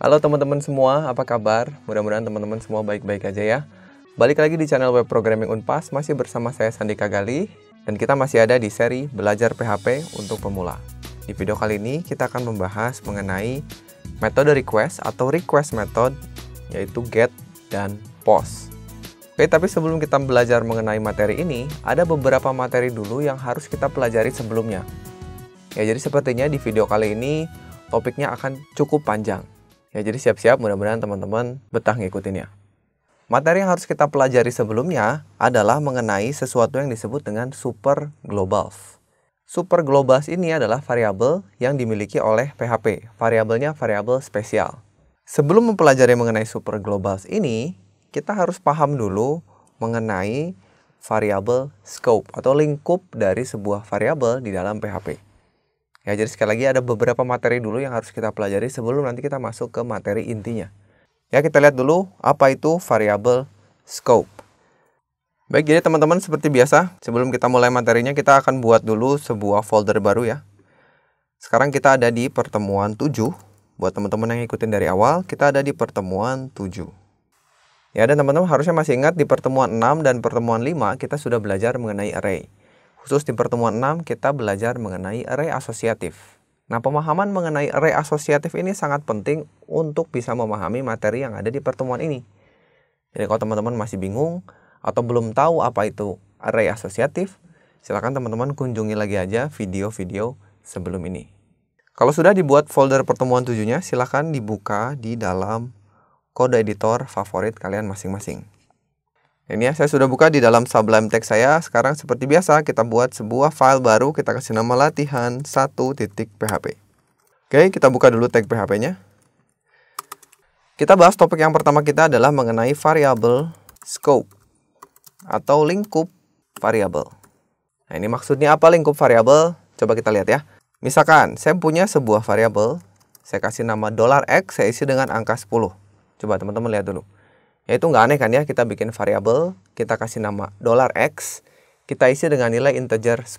Halo teman-teman semua, apa kabar? Mudah-mudahan teman-teman semua baik-baik aja ya. Balik lagi di channel Web Programming Unpas, masih bersama saya Sandika Gali, dan kita masih ada di seri Belajar PHP untuk Pemula. Di video kali ini, kita akan membahas mengenai metode request atau request method, yaitu get dan post. Oke, tapi sebelum kita belajar mengenai materi ini, ada beberapa materi dulu yang harus kita pelajari sebelumnya. Ya, jadi sepertinya di video kali ini, topiknya akan cukup panjang. Ya jadi siap-siap mudah-mudahan teman-teman betah ngikutin ya. Materi yang harus kita pelajari sebelumnya adalah mengenai sesuatu yang disebut dengan super globals. Super globals ini adalah variabel yang dimiliki oleh PHP. Variabelnya variabel spesial. Sebelum mempelajari mengenai super globals ini, kita harus paham dulu mengenai variabel scope atau lingkup dari sebuah variabel di dalam PHP. Ya, jadi sekali lagi ada beberapa materi dulu yang harus kita pelajari sebelum nanti kita masuk ke materi intinya. Ya, kita lihat dulu apa itu variable scope. Baik, jadi teman-teman seperti biasa, sebelum kita mulai materinya kita akan buat dulu sebuah folder baru ya. Sekarang kita ada di pertemuan 7. Buat teman-teman yang ikutin dari awal, kita ada di pertemuan 7. Ya, dan teman-teman harusnya masih ingat di pertemuan 6 dan pertemuan 5 kita sudah belajar mengenai array. Khusus di pertemuan 6 kita belajar mengenai array asosiatif. Nah, pemahaman mengenai array asosiatif ini sangat penting untuk bisa memahami materi yang ada di pertemuan ini. Jadi kalau teman-teman masih bingung atau belum tahu apa itu array asosiatif, silakan teman-teman kunjungi lagi aja video-video sebelum ini. Kalau sudah dibuat folder pertemuan tujuhnya, silakan dibuka di dalam kode editor favorit kalian masing-masing. Ini ya, saya sudah buka di dalam Sublime Text saya. Sekarang seperti biasa, kita buat sebuah file baru. Kita kasih nama latihan 1.php. Oke, kita buka dulu tag PHP-nya. Kita bahas topik yang pertama kita adalah mengenai variabel scope atau lingkup variabel. Nah, ini maksudnya apa lingkup variabel? Coba kita lihat ya. Misalkan saya punya sebuah variabel, saya kasih nama $x, saya isi dengan angka 10. Coba teman-teman lihat dulu. Ya itu nggak aneh kan ya, kita bikin variabel, kita kasih nama dollar $x, kita isi dengan nilai integer 10.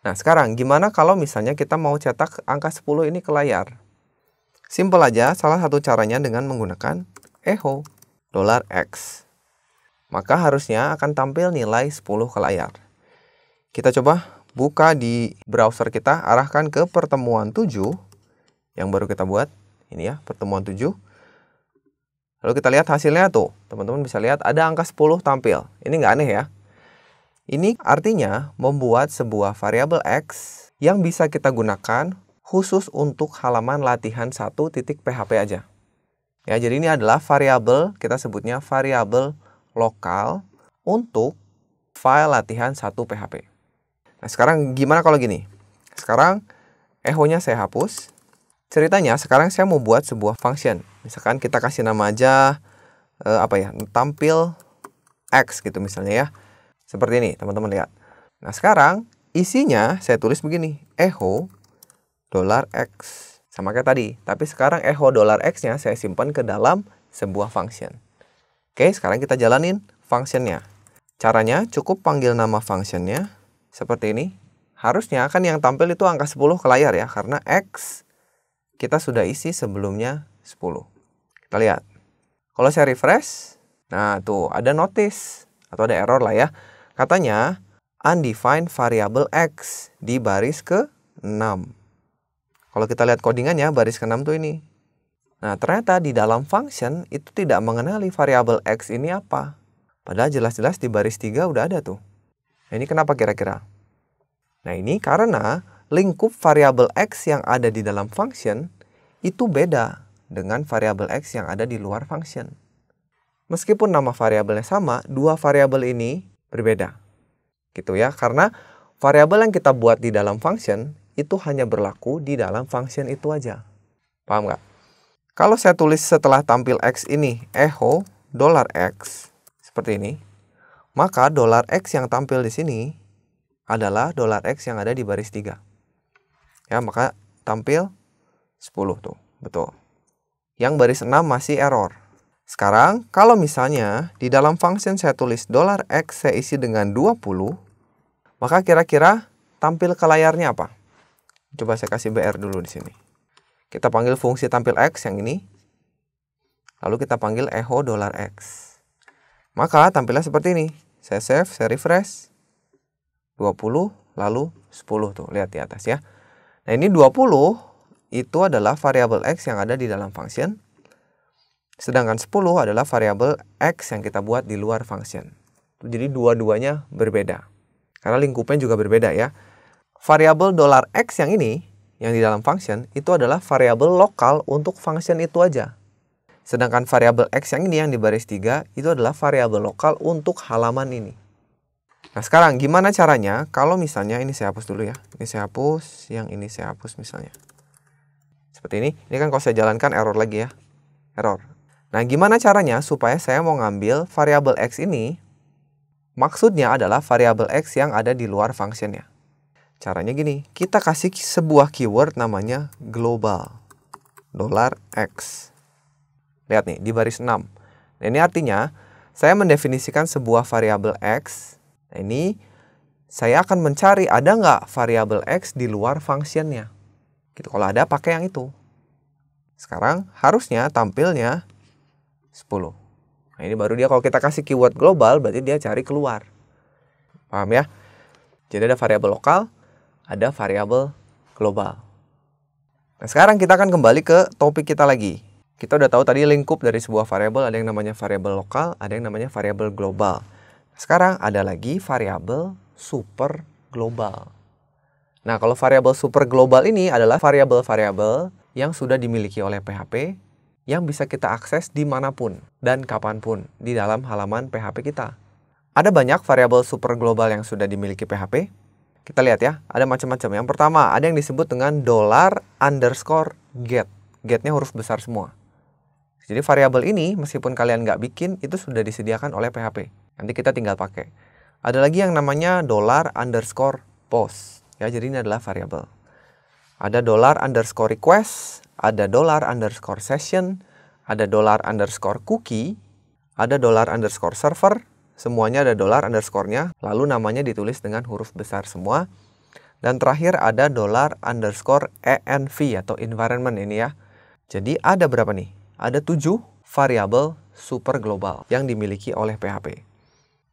Nah sekarang gimana kalau misalnya kita mau cetak angka 10 ini ke layar? Simple aja, salah satu caranya dengan menggunakan echo dollar $x. Maka harusnya akan tampil nilai 10 ke layar. Kita coba buka di browser kita, arahkan ke pertemuan 7 yang baru kita buat. Ini ya, pertemuan 7 Lalu kita lihat hasilnya tuh, teman-teman bisa lihat ada angka 10 tampil. Ini nggak aneh ya. Ini artinya membuat sebuah variabel X yang bisa kita gunakan khusus untuk halaman latihan satu titik PHP aja. Ya, jadi ini adalah variabel, kita sebutnya variabel lokal untuk file latihan satu PHP. Nah, sekarang gimana kalau gini? Sekarang echo-nya saya hapus, Ceritanya sekarang saya mau buat sebuah function. Misalkan kita kasih nama aja eh, apa ya? tampil x gitu misalnya ya. Seperti ini, teman-teman lihat. Nah, sekarang isinya saya tulis begini, echo dollar x sama kayak tadi. Tapi sekarang echo dollar x-nya saya simpan ke dalam sebuah function. Oke, sekarang kita jalanin functionnya. Caranya cukup panggil nama functionnya seperti ini. Harusnya kan yang tampil itu angka 10 ke layar ya, karena x kita sudah isi sebelumnya 10. Kita lihat. Kalau saya refresh, nah tuh ada notice atau ada error lah ya. Katanya undefined variable x di baris ke-6. Kalau kita lihat codingannya baris ke-6 tuh ini. Nah, ternyata di dalam function itu tidak mengenali variable x ini apa. Padahal jelas-jelas di baris 3 udah ada tuh. Nah, ini kenapa kira-kira? Nah, ini karena lingkup variabel x yang ada di dalam function itu beda dengan variabel x yang ada di luar function. Meskipun nama variabelnya sama, dua variabel ini berbeda. Gitu ya, karena variabel yang kita buat di dalam function itu hanya berlaku di dalam function itu aja. Paham nggak? Kalau saya tulis setelah tampil x ini echo dollar $x seperti ini, maka dollar $x yang tampil di sini adalah dollar $x yang ada di baris 3 ya maka tampil 10 tuh betul yang baris 6 masih error sekarang kalau misalnya di dalam function saya tulis dollar $x saya isi dengan 20 maka kira-kira tampil ke layarnya apa coba saya kasih BR dulu di sini kita panggil fungsi tampil X yang ini lalu kita panggil echo dollar $x maka tampilnya seperti ini saya save saya refresh 20 lalu 10 tuh lihat di atas ya Nah, ini 20 itu adalah variabel x yang ada di dalam function. Sedangkan 10 adalah variabel x yang kita buat di luar function. Jadi dua-duanya berbeda. Karena lingkupnya juga berbeda ya. Variabel dolar $x yang ini yang di dalam function itu adalah variabel lokal untuk function itu aja. Sedangkan variabel x yang ini yang di baris 3 itu adalah variabel lokal untuk halaman ini. Nah sekarang gimana caranya kalau misalnya ini saya hapus dulu ya. Ini saya hapus, yang ini saya hapus misalnya. Seperti ini, ini kan kalau saya jalankan error lagi ya. Error. Nah gimana caranya supaya saya mau ngambil variabel x ini. Maksudnya adalah variabel x yang ada di luar functionnya. Caranya gini, kita kasih sebuah keyword namanya global. Dolar X. Lihat nih, di baris 6. Nah, ini artinya, saya mendefinisikan sebuah variabel X Nah ini saya akan mencari ada nggak variabel x di luar fungsinya. Gitu. Kalau ada pakai yang itu. Sekarang harusnya tampilnya 10. Nah ini baru dia kalau kita kasih keyword global berarti dia cari keluar. Paham ya? Jadi ada variabel lokal, ada variabel global. Nah sekarang kita akan kembali ke topik kita lagi. Kita udah tahu tadi lingkup dari sebuah variabel ada yang namanya variabel lokal, ada yang namanya variabel global. Sekarang ada lagi variabel super global. Nah, kalau variabel super global ini adalah variabel-variabel yang sudah dimiliki oleh PHP yang bisa kita akses dimanapun dan kapanpun di dalam halaman PHP kita. Ada banyak variabel super global yang sudah dimiliki PHP. Kita lihat ya, ada macam-macam. Yang pertama, ada yang disebut dengan dollar underscore get. Getnya huruf besar semua. Jadi variabel ini, meskipun kalian nggak bikin, itu sudah disediakan oleh PHP. Nanti kita tinggal pakai. Ada lagi yang namanya dollar underscore post. Ya, jadi ini adalah variabel. Ada dollar underscore request, ada dollar underscore session, ada dollar underscore cookie, ada dollar underscore server, semuanya ada dollar underscore-nya, lalu namanya ditulis dengan huruf besar semua. Dan terakhir ada dollar underscore env atau environment ini ya. Jadi ada berapa nih? Ada tujuh variabel super global yang dimiliki oleh PHP.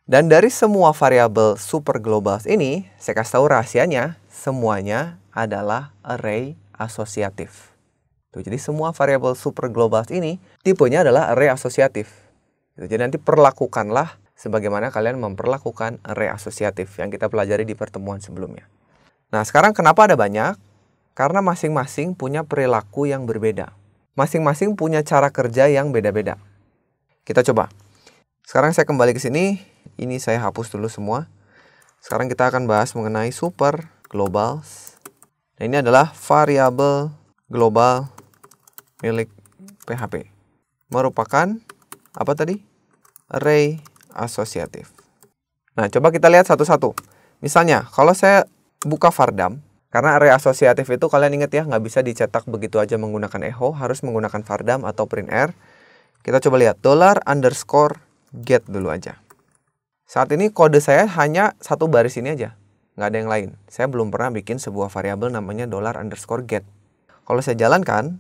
Dan dari semua variabel super global ini, saya kasih tahu rahasianya, semuanya adalah array asosiatif. Tuh, jadi semua variabel super global ini tipenya adalah array asosiatif. Gitu, jadi nanti perlakukanlah sebagaimana kalian memperlakukan array asosiatif yang kita pelajari di pertemuan sebelumnya. Nah, sekarang kenapa ada banyak? Karena masing-masing punya perilaku yang berbeda. Masing-masing punya cara kerja yang beda-beda. Kita coba. Sekarang saya kembali ke sini, ini saya hapus dulu semua. Sekarang kita akan bahas mengenai super global. Nah, ini adalah variabel global milik PHP. Merupakan apa tadi? Array asosiatif. Nah, coba kita lihat satu-satu. Misalnya, kalau saya buka Fardam, karena array asosiatif itu kalian ingat ya, nggak bisa dicetak begitu aja menggunakan echo, harus menggunakan Fardam atau printr. Kita coba lihat, dollar underscore get dulu aja. Saat ini kode saya hanya satu baris ini aja, nggak ada yang lain. Saya belum pernah bikin sebuah variabel namanya dollar underscore get. Kalau saya jalankan,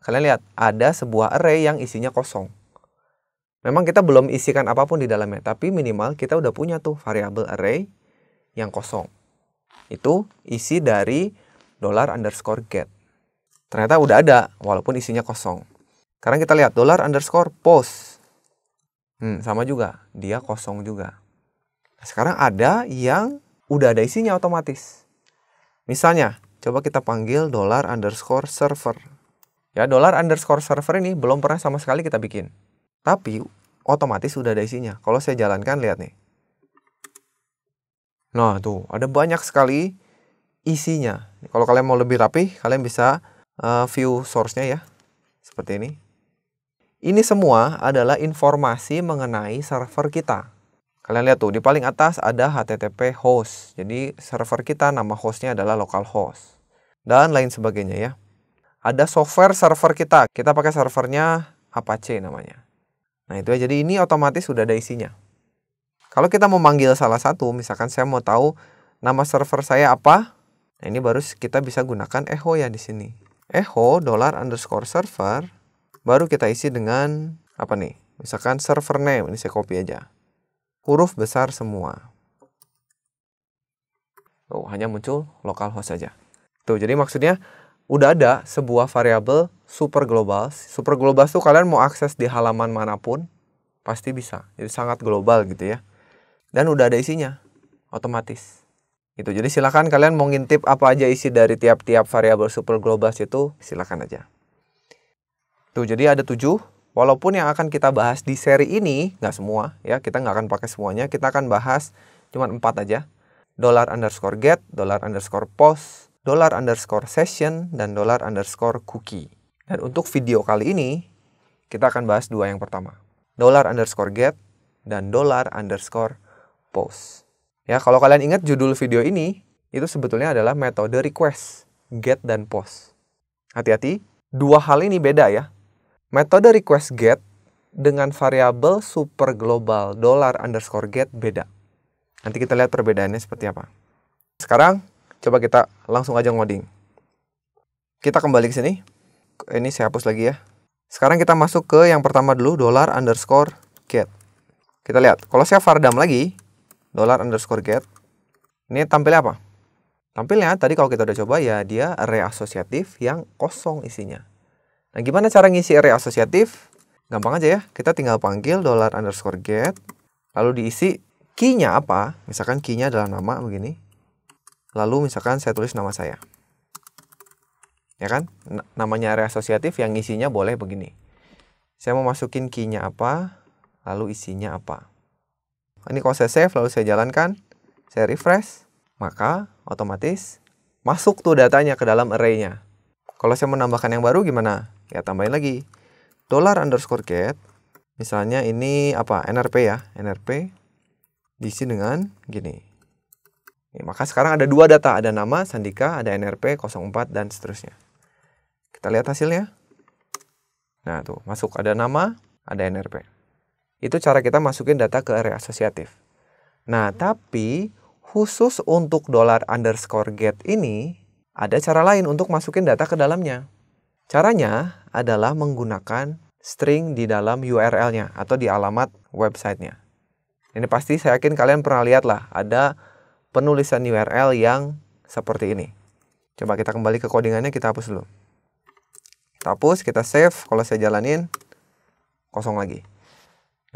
kalian lihat ada sebuah array yang isinya kosong. Memang kita belum isikan apapun di dalamnya, tapi minimal kita udah punya tuh variabel array yang kosong. Itu isi dari dollar underscore get. Ternyata udah ada, walaupun isinya kosong. Sekarang kita lihat dollar underscore post. Hmm, sama juga, dia kosong juga. Nah, sekarang ada yang udah ada isinya otomatis. Misalnya, coba kita panggil dollar underscore server. Ya, dollar underscore server ini belum pernah sama sekali kita bikin. Tapi otomatis udah ada isinya. Kalau saya jalankan, lihat nih. Nah, tuh ada banyak sekali isinya. Kalau kalian mau lebih rapi, kalian bisa uh, view source-nya ya. Seperti ini. Ini semua adalah informasi mengenai server kita. Kalian lihat tuh, di paling atas ada HTTP host. Jadi server kita nama hostnya adalah localhost. Dan lain sebagainya ya. Ada software server kita. Kita pakai servernya Apache namanya. Nah itu ya, jadi ini otomatis sudah ada isinya. Kalau kita mau manggil salah satu, misalkan saya mau tahu nama server saya apa, nah ini baru kita bisa gunakan echo ya di sini. Echo dollar underscore server Baru kita isi dengan apa nih? Misalkan server name, ini saya copy aja. Huruf besar semua. Oh, hanya muncul localhost saja. Tuh, jadi maksudnya udah ada sebuah variabel super global. Super global tuh kalian mau akses di halaman manapun pasti bisa. Jadi sangat global gitu ya. Dan udah ada isinya otomatis. Gitu. Jadi silakan kalian mau ngintip apa aja isi dari tiap-tiap variabel super global itu silakan aja. Tuh, gitu. jadi ada tujuh. Walaupun yang akan kita bahas di seri ini, nggak semua ya, kita nggak akan pakai semuanya. Kita akan bahas cuma empat aja. Dollar underscore get, dollar underscore post, dollar underscore session, dan dollar underscore cookie. Dan untuk video kali ini, kita akan bahas dua yang pertama. Dollar underscore get dan dollar underscore post. Ya, kalau kalian ingat judul video ini, itu sebetulnya adalah metode request, get dan post. Hati-hati, dua hal ini beda ya. Metode request get dengan variabel super global dollar underscore get beda. Nanti kita lihat perbedaannya seperti apa. Sekarang coba kita langsung aja ngoding. Kita kembali ke sini. Ini saya hapus lagi ya. Sekarang kita masuk ke yang pertama dulu dollar underscore get. Kita lihat. Kalau saya fardam lagi dollar underscore get. Ini tampilnya apa? Tampilnya tadi kalau kita udah coba ya dia array asosiatif yang kosong isinya. Nah, gimana cara ngisi array asosiatif? Gampang aja ya, kita tinggal panggil dollar underscore get, lalu diisi key-nya apa, misalkan key-nya adalah nama begini, lalu misalkan saya tulis nama saya. Ya kan? N namanya area asosiatif yang isinya boleh begini. Saya mau masukin key-nya apa, lalu isinya apa. Ini kalau saya save, lalu saya jalankan, saya refresh, maka otomatis masuk tuh datanya ke dalam array-nya. Kalau saya menambahkan yang baru gimana? ya tambahin lagi dollar underscore get misalnya ini apa nrp ya nrp diisi dengan gini ya, maka sekarang ada dua data ada nama sandika ada nrp 04 dan seterusnya kita lihat hasilnya nah tuh masuk ada nama ada nrp itu cara kita masukin data ke area asosiatif nah tapi khusus untuk dollar underscore get ini ada cara lain untuk masukin data ke dalamnya Caranya adalah menggunakan string di dalam URL-nya atau di alamat websitenya. Ini pasti saya yakin kalian pernah lihat lah, ada penulisan URL yang seperti ini. Coba kita kembali ke codingannya, kita hapus dulu. Kita hapus, kita save, kalau saya jalanin, kosong lagi.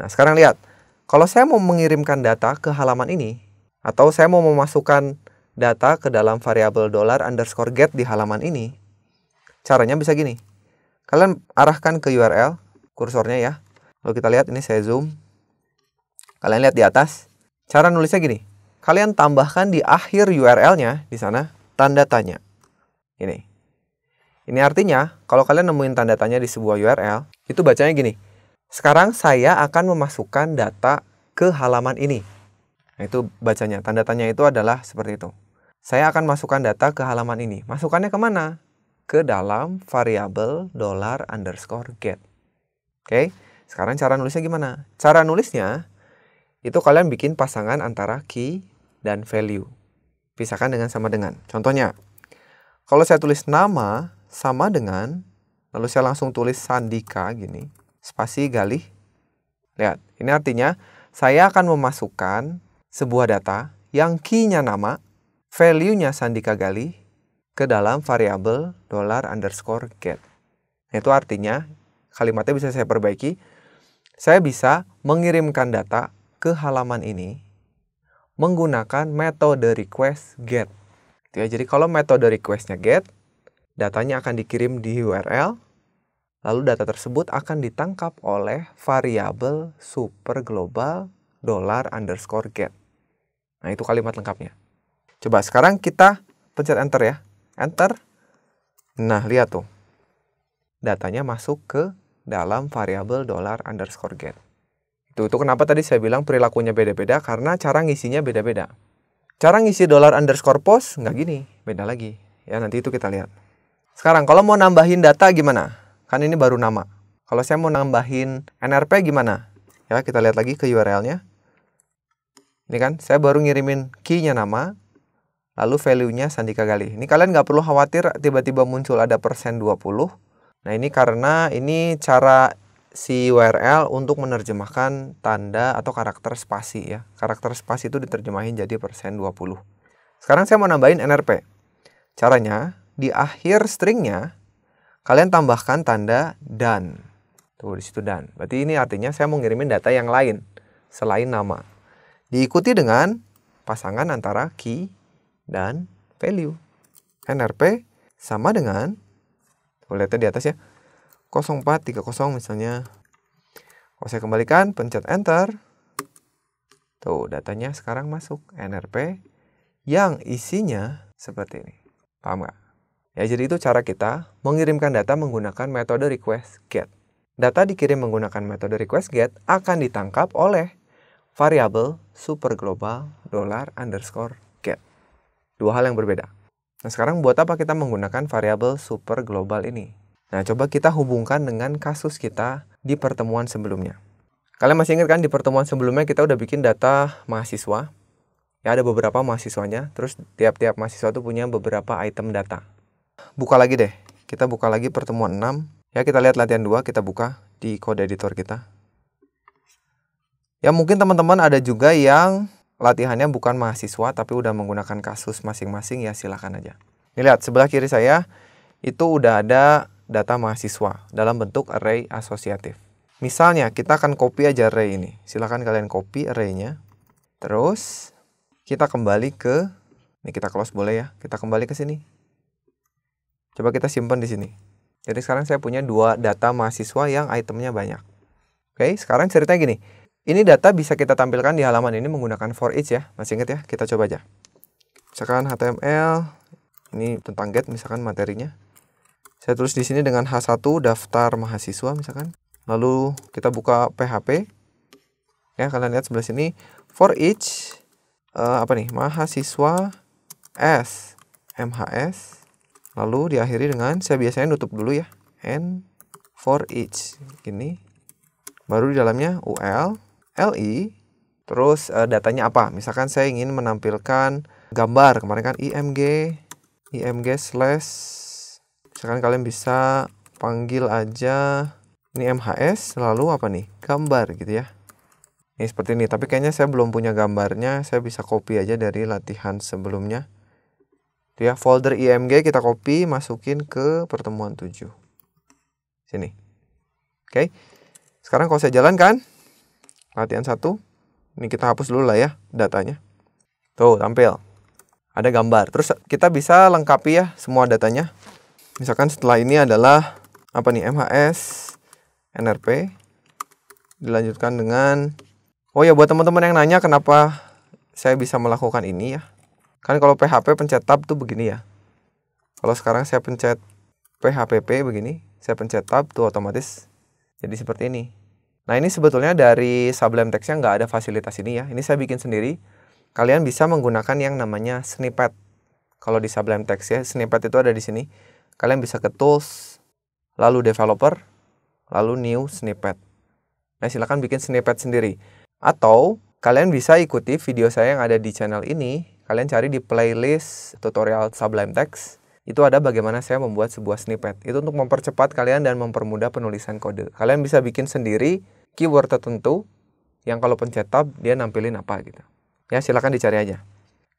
Nah, sekarang lihat. Kalau saya mau mengirimkan data ke halaman ini, atau saya mau memasukkan data ke dalam variabel dollar underscore get di halaman ini, Caranya bisa gini. Kalian arahkan ke URL kursornya ya. Lalu kita lihat ini saya zoom. Kalian lihat di atas. Cara nulisnya gini. Kalian tambahkan di akhir URL-nya di sana tanda tanya. Ini. Ini artinya kalau kalian nemuin tanda tanya di sebuah URL, itu bacanya gini. Sekarang saya akan memasukkan data ke halaman ini. Nah, itu bacanya. Tanda tanya itu adalah seperti itu. Saya akan masukkan data ke halaman ini. Masukannya kemana? ke dalam variabel dollar underscore get. Oke, sekarang cara nulisnya gimana? Cara nulisnya itu kalian bikin pasangan antara key dan value. Pisahkan dengan sama dengan. Contohnya, kalau saya tulis nama sama dengan, lalu saya langsung tulis Sandika gini, spasi galih. Lihat, ini artinya saya akan memasukkan sebuah data yang key-nya nama, value-nya Sandika Galih, ke dalam variabel dollar underscore get. Nah, itu artinya kalimatnya bisa saya perbaiki. Saya bisa mengirimkan data ke halaman ini menggunakan metode request get. Gitu ya, jadi kalau metode requestnya get, datanya akan dikirim di URL, lalu data tersebut akan ditangkap oleh variabel super global dollar underscore get. Nah itu kalimat lengkapnya. Coba sekarang kita pencet enter ya enter. Nah, lihat tuh. Datanya masuk ke dalam variabel dollar underscore get. Itu, itu kenapa tadi saya bilang perilakunya beda-beda karena cara ngisinya beda-beda. Cara ngisi dollar underscore post nggak gini, beda lagi. Ya nanti itu kita lihat. Sekarang kalau mau nambahin data gimana? Kan ini baru nama. Kalau saya mau nambahin NRP gimana? Ya kita lihat lagi ke URL-nya. Ini kan saya baru ngirimin key-nya nama, lalu value-nya sandika Gali. Ini kalian nggak perlu khawatir tiba-tiba muncul ada persen 20. Nah ini karena ini cara si URL untuk menerjemahkan tanda atau karakter spasi ya. Karakter spasi itu diterjemahin jadi persen 20. Sekarang saya mau nambahin NRP. Caranya, di akhir stringnya, kalian tambahkan tanda dan. Tuh, di situ dan. Berarti ini artinya saya mau ngirimin data yang lain, selain nama. Diikuti dengan pasangan antara key dan value. NRP sama dengan, oh, lihatnya di atas ya, 0430 misalnya. Kalau oh, saya kembalikan, pencet Enter. Tuh, datanya sekarang masuk NRP yang isinya seperti ini. Paham nggak? Ya, jadi itu cara kita mengirimkan data menggunakan metode request get. Data dikirim menggunakan metode request get akan ditangkap oleh variabel super global dollar underscore get. Dua hal yang berbeda. Nah, sekarang buat apa kita menggunakan variabel super global ini? Nah, coba kita hubungkan dengan kasus kita di pertemuan sebelumnya. Kalian masih ingat kan di pertemuan sebelumnya kita udah bikin data mahasiswa. Ya ada beberapa mahasiswanya, terus tiap-tiap mahasiswa itu punya beberapa item data. Buka lagi deh. Kita buka lagi pertemuan 6. Ya kita lihat latihan 2 kita buka di kode editor kita. Ya mungkin teman-teman ada juga yang latihannya bukan mahasiswa tapi udah menggunakan kasus masing-masing ya silahkan aja. Ini lihat sebelah kiri saya itu udah ada data mahasiswa dalam bentuk array asosiatif. Misalnya kita akan copy aja array ini. Silahkan kalian copy arraynya. Terus kita kembali ke ini kita close boleh ya. Kita kembali ke sini. Coba kita simpan di sini. Jadi sekarang saya punya dua data mahasiswa yang itemnya banyak. Oke, sekarang ceritanya gini. Ini data bisa kita tampilkan di halaman ini menggunakan for each ya. Masih ingat ya? Kita coba aja. Misalkan HTML, ini tentang get misalkan materinya. Saya tulis di sini dengan H1 daftar mahasiswa misalkan. Lalu kita buka PHP. Ya, kalian lihat sebelah sini for each uh, apa nih? mahasiswa S MHS. Lalu diakhiri dengan saya biasanya nutup dulu ya. N for each gini. Baru di dalamnya UL LI, terus uh, datanya apa? Misalkan saya ingin menampilkan gambar, kemarin kan IMG, IMG slash, misalkan kalian bisa panggil aja ini MHS, lalu apa nih? Gambar gitu ya. Ini seperti ini, tapi kayaknya saya belum punya gambarnya, saya bisa copy aja dari latihan sebelumnya. dia ya, folder IMG kita copy, masukin ke pertemuan 7. Sini. Oke. Sekarang kalau saya jalankan, latihan satu, ini kita hapus dulu lah ya datanya tuh tampil ada gambar terus kita bisa lengkapi ya semua datanya misalkan setelah ini adalah apa nih MHS NRP dilanjutkan dengan oh ya buat teman-teman yang nanya kenapa saya bisa melakukan ini ya kan kalau PHP pencet tab tuh begini ya kalau sekarang saya pencet PHPP begini saya pencet tab tuh otomatis jadi seperti ini Nah ini sebetulnya dari Sublime yang nggak ada fasilitas ini ya. Ini saya bikin sendiri. Kalian bisa menggunakan yang namanya snippet. Kalau di Sublime Text ya, snippet itu ada di sini. Kalian bisa ke Tools, lalu Developer, lalu New Snippet. Nah silahkan bikin snippet sendiri. Atau kalian bisa ikuti video saya yang ada di channel ini. Kalian cari di playlist tutorial Sublime Text itu ada bagaimana saya membuat sebuah snippet. Itu untuk mempercepat kalian dan mempermudah penulisan kode. Kalian bisa bikin sendiri keyword tertentu yang kalau pencet tab dia nampilin apa gitu. Ya, silahkan dicari aja.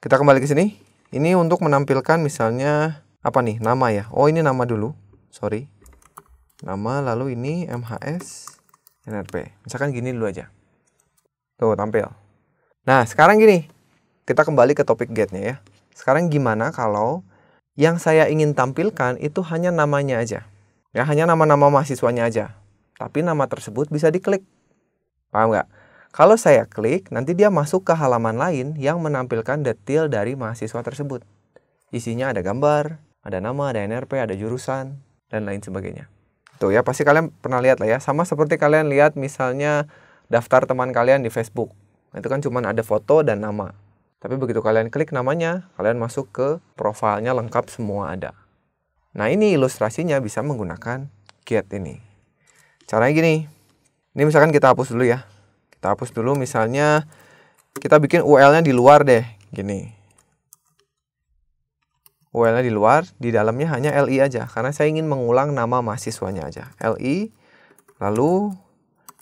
Kita kembali ke sini. Ini untuk menampilkan misalnya apa nih? Nama ya. Oh, ini nama dulu. Sorry. Nama lalu ini MHS NRP. Misalkan gini dulu aja. Tuh, tampil. Nah, sekarang gini. Kita kembali ke topik getnya nya ya. Sekarang gimana kalau yang saya ingin tampilkan itu hanya namanya aja. Ya, hanya nama-nama mahasiswanya aja. Tapi nama tersebut bisa diklik. Paham nggak? Kalau saya klik, nanti dia masuk ke halaman lain yang menampilkan detail dari mahasiswa tersebut. Isinya ada gambar, ada nama, ada NRP, ada jurusan, dan lain sebagainya. Tuh ya, pasti kalian pernah lihat lah ya. Sama seperti kalian lihat misalnya daftar teman kalian di Facebook. Itu kan cuma ada foto dan nama. Tapi begitu kalian klik namanya, kalian masuk ke profilnya lengkap semua ada. Nah ini ilustrasinya bisa menggunakan get ini. Caranya gini, ini misalkan kita hapus dulu ya. Kita hapus dulu misalnya kita bikin UL-nya di luar deh, gini. UL-nya di luar, di dalamnya hanya LI aja. Karena saya ingin mengulang nama mahasiswanya aja. LI, lalu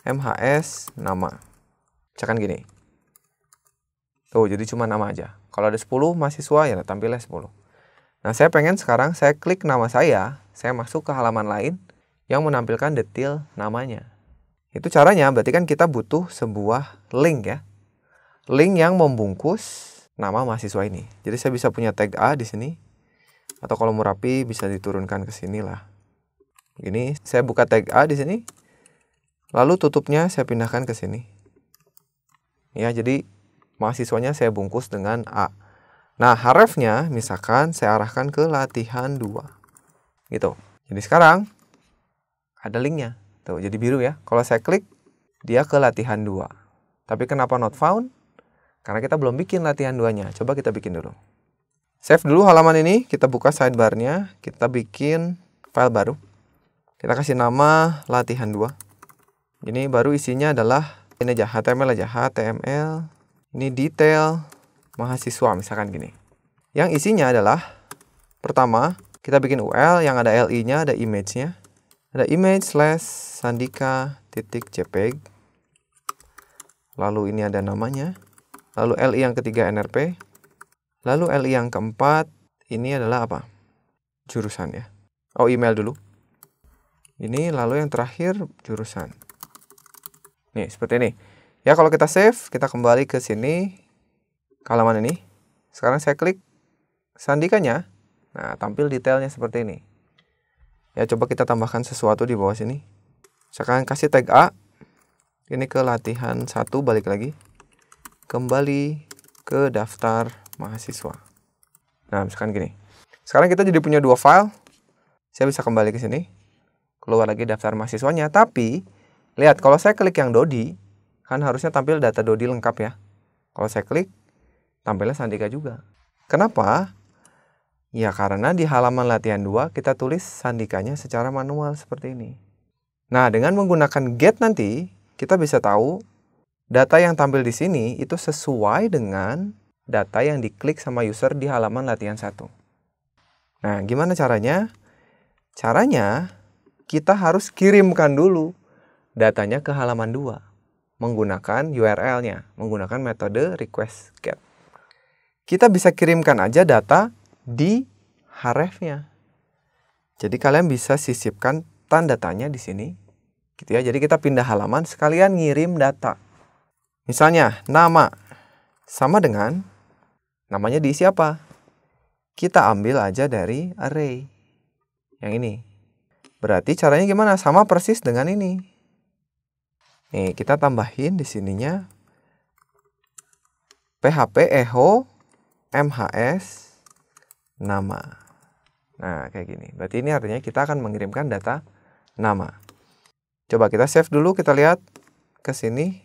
MHS, nama. Misalkan gini, tuh jadi cuma nama aja. Kalau ada 10 mahasiswa ya tampilnya 10. Nah, saya pengen sekarang saya klik nama saya, saya masuk ke halaman lain yang menampilkan detail namanya. Itu caranya, berarti kan kita butuh sebuah link ya. Link yang membungkus nama mahasiswa ini. Jadi saya bisa punya tag A di sini atau kalau mau rapi bisa diturunkan ke sini lah. ini saya buka tag A di sini. Lalu tutupnya saya pindahkan ke sini. Ya, jadi mahasiswanya saya bungkus dengan A. Nah, harefnya misalkan saya arahkan ke latihan 2. Gitu. Jadi sekarang ada linknya. Tuh, jadi biru ya. Kalau saya klik, dia ke latihan 2. Tapi kenapa not found? Karena kita belum bikin latihan 2-nya. Coba kita bikin dulu. Save dulu halaman ini, kita buka sidebar-nya. kita bikin file baru. Kita kasih nama latihan 2. Ini baru isinya adalah ini aja HTML aja HTML ini detail mahasiswa misalkan gini. Yang isinya adalah pertama kita bikin UL yang ada LI-nya, ada image-nya. Ada image slash sandika titik jpeg. Lalu ini ada namanya. Lalu LI yang ketiga NRP. Lalu LI yang keempat ini adalah apa? Jurusan ya. Oh, email dulu. Ini lalu yang terakhir jurusan. Nih, seperti ini. Ya, kalau kita save, kita kembali ke sini, ke halaman ini. Sekarang saya klik sandikannya. Nah, tampil detailnya seperti ini. Ya, coba kita tambahkan sesuatu di bawah sini. Sekarang kasih tag A. Ini ke latihan satu balik lagi. Kembali ke daftar mahasiswa. Nah, misalkan gini. Sekarang kita jadi punya dua file. Saya bisa kembali ke sini. Keluar lagi daftar mahasiswanya. Tapi, lihat kalau saya klik yang Dodi, kan harusnya tampil data Dodi lengkap ya. Kalau saya klik, tampilnya Sandika juga. Kenapa? Ya karena di halaman latihan 2 kita tulis sandikanya secara manual seperti ini. Nah, dengan menggunakan get nanti, kita bisa tahu data yang tampil di sini itu sesuai dengan data yang diklik sama user di halaman latihan 1. Nah, gimana caranya? Caranya kita harus kirimkan dulu datanya ke halaman 2 menggunakan URL-nya, menggunakan metode request get. Kita bisa kirimkan aja data di href-nya. Jadi kalian bisa sisipkan tanda tanya di sini. Gitu ya. Jadi kita pindah halaman sekalian ngirim data. Misalnya nama sama dengan namanya diisi apa? Kita ambil aja dari array yang ini. Berarti caranya gimana? Sama persis dengan ini. Nih, kita tambahin di sininya PHP echo MHS nama. Nah, kayak gini. Berarti ini artinya kita akan mengirimkan data nama. Coba kita save dulu, kita lihat ke sini.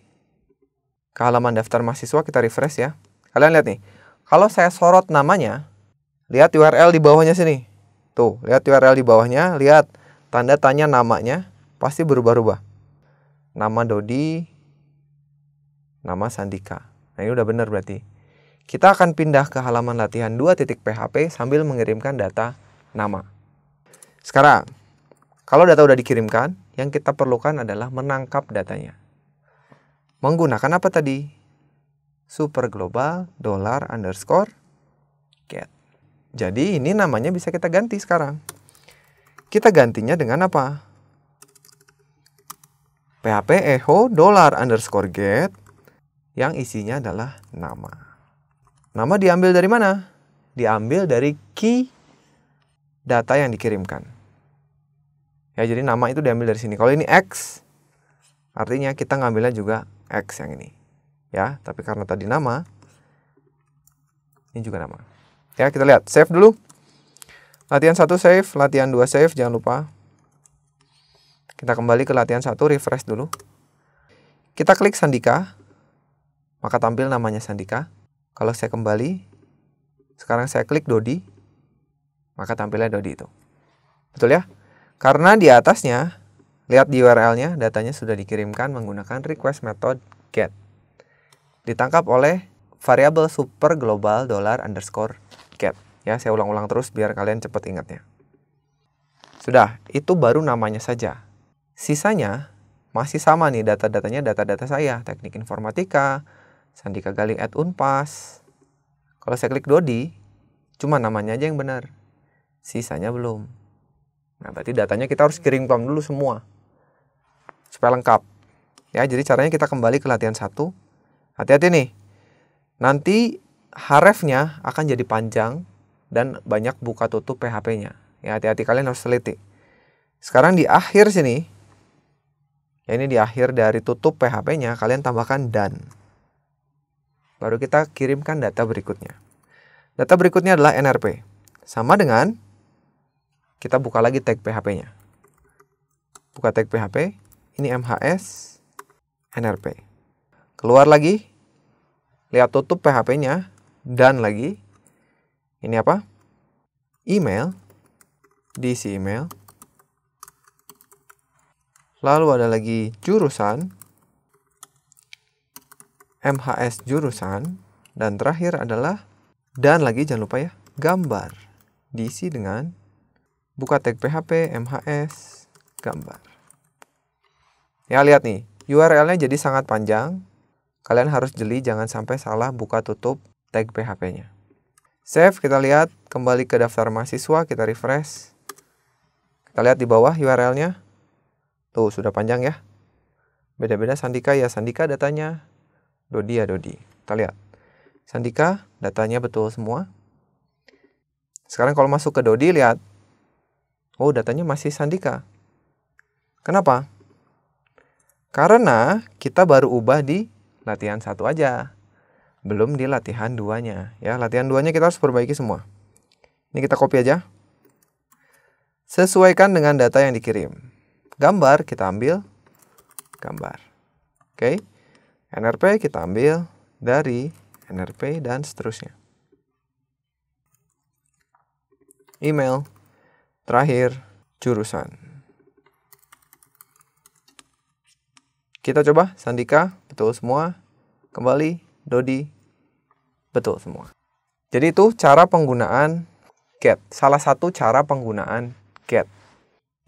Ke halaman daftar mahasiswa kita refresh ya. Kalian lihat nih. Kalau saya sorot namanya, lihat URL di bawahnya sini. Tuh, lihat URL di bawahnya, lihat tanda tanya namanya pasti berubah-ubah nama Dodi, nama Sandika. Nah ini udah benar berarti. Kita akan pindah ke halaman latihan 2.php sambil mengirimkan data nama. Sekarang, kalau data udah dikirimkan, yang kita perlukan adalah menangkap datanya. Menggunakan apa tadi? Super global dollar underscore get. Jadi ini namanya bisa kita ganti sekarang. Kita gantinya dengan apa? PHP echo dollar underscore get yang isinya adalah nama. Nama diambil dari mana? Diambil dari key data yang dikirimkan. Ya, jadi nama itu diambil dari sini. Kalau ini X, artinya kita ngambilnya juga X yang ini. Ya, tapi karena tadi nama, ini juga nama. Ya, kita lihat. Save dulu. Latihan satu save, latihan dua save, jangan lupa. Kita kembali ke latihan satu refresh dulu. Kita klik Sandika, maka tampil namanya Sandika. Kalau saya kembali, sekarang saya klik Dodi, maka tampilnya Dodi itu. Betul ya? Karena di atasnya, lihat di URL-nya, datanya sudah dikirimkan menggunakan request method get. Ditangkap oleh variabel super global dollar underscore get. Ya, saya ulang-ulang terus biar kalian cepat ingatnya. Sudah, itu baru namanya saja. Sisanya masih sama nih data-datanya data-data saya, teknik informatika, Sandika Galing at Unpas. Kalau saya klik Dodi, cuma namanya aja yang benar. Sisanya belum. Nah, berarti datanya kita harus kirim pam dulu semua. Supaya lengkap. Ya, jadi caranya kita kembali ke latihan satu. Hati-hati nih. Nanti harefnya akan jadi panjang dan banyak buka tutup PHP-nya. Ya, hati-hati kalian harus teliti. Sekarang di akhir sini, ya ini di akhir dari tutup PHP-nya kalian tambahkan dan. Baru kita kirimkan data berikutnya. Data berikutnya adalah NRP. Sama dengan kita buka lagi tag PHP-nya. Buka tag PHP, ini MHS NRP. Keluar lagi, lihat tutup PHP-nya dan lagi ini apa? Email DC email Lalu ada lagi jurusan, MHS jurusan, dan terakhir adalah, dan lagi jangan lupa ya, gambar. Diisi dengan buka tag PHP, MHS, gambar. Ya, lihat nih, URL-nya jadi sangat panjang. Kalian harus jeli jangan sampai salah buka tutup tag PHP-nya. Save, kita lihat kembali ke daftar mahasiswa, kita refresh. Kita lihat di bawah URL-nya. Tuh, sudah panjang ya. Beda-beda Sandika ya, Sandika datanya. Dodi ya, Dodi. Kita lihat. Sandika, datanya betul semua. Sekarang kalau masuk ke Dodi, lihat. Oh, datanya masih Sandika. Kenapa? Karena kita baru ubah di latihan satu aja. Belum di latihan duanya. Ya, latihan duanya kita harus perbaiki semua. Ini kita copy aja. Sesuaikan dengan data yang dikirim gambar kita ambil gambar. Oke. Okay. NRP kita ambil dari NRP dan seterusnya. Email terakhir jurusan. Kita coba Sandika, betul semua. Kembali Dodi, betul semua. Jadi itu cara penggunaan get. Salah satu cara penggunaan get.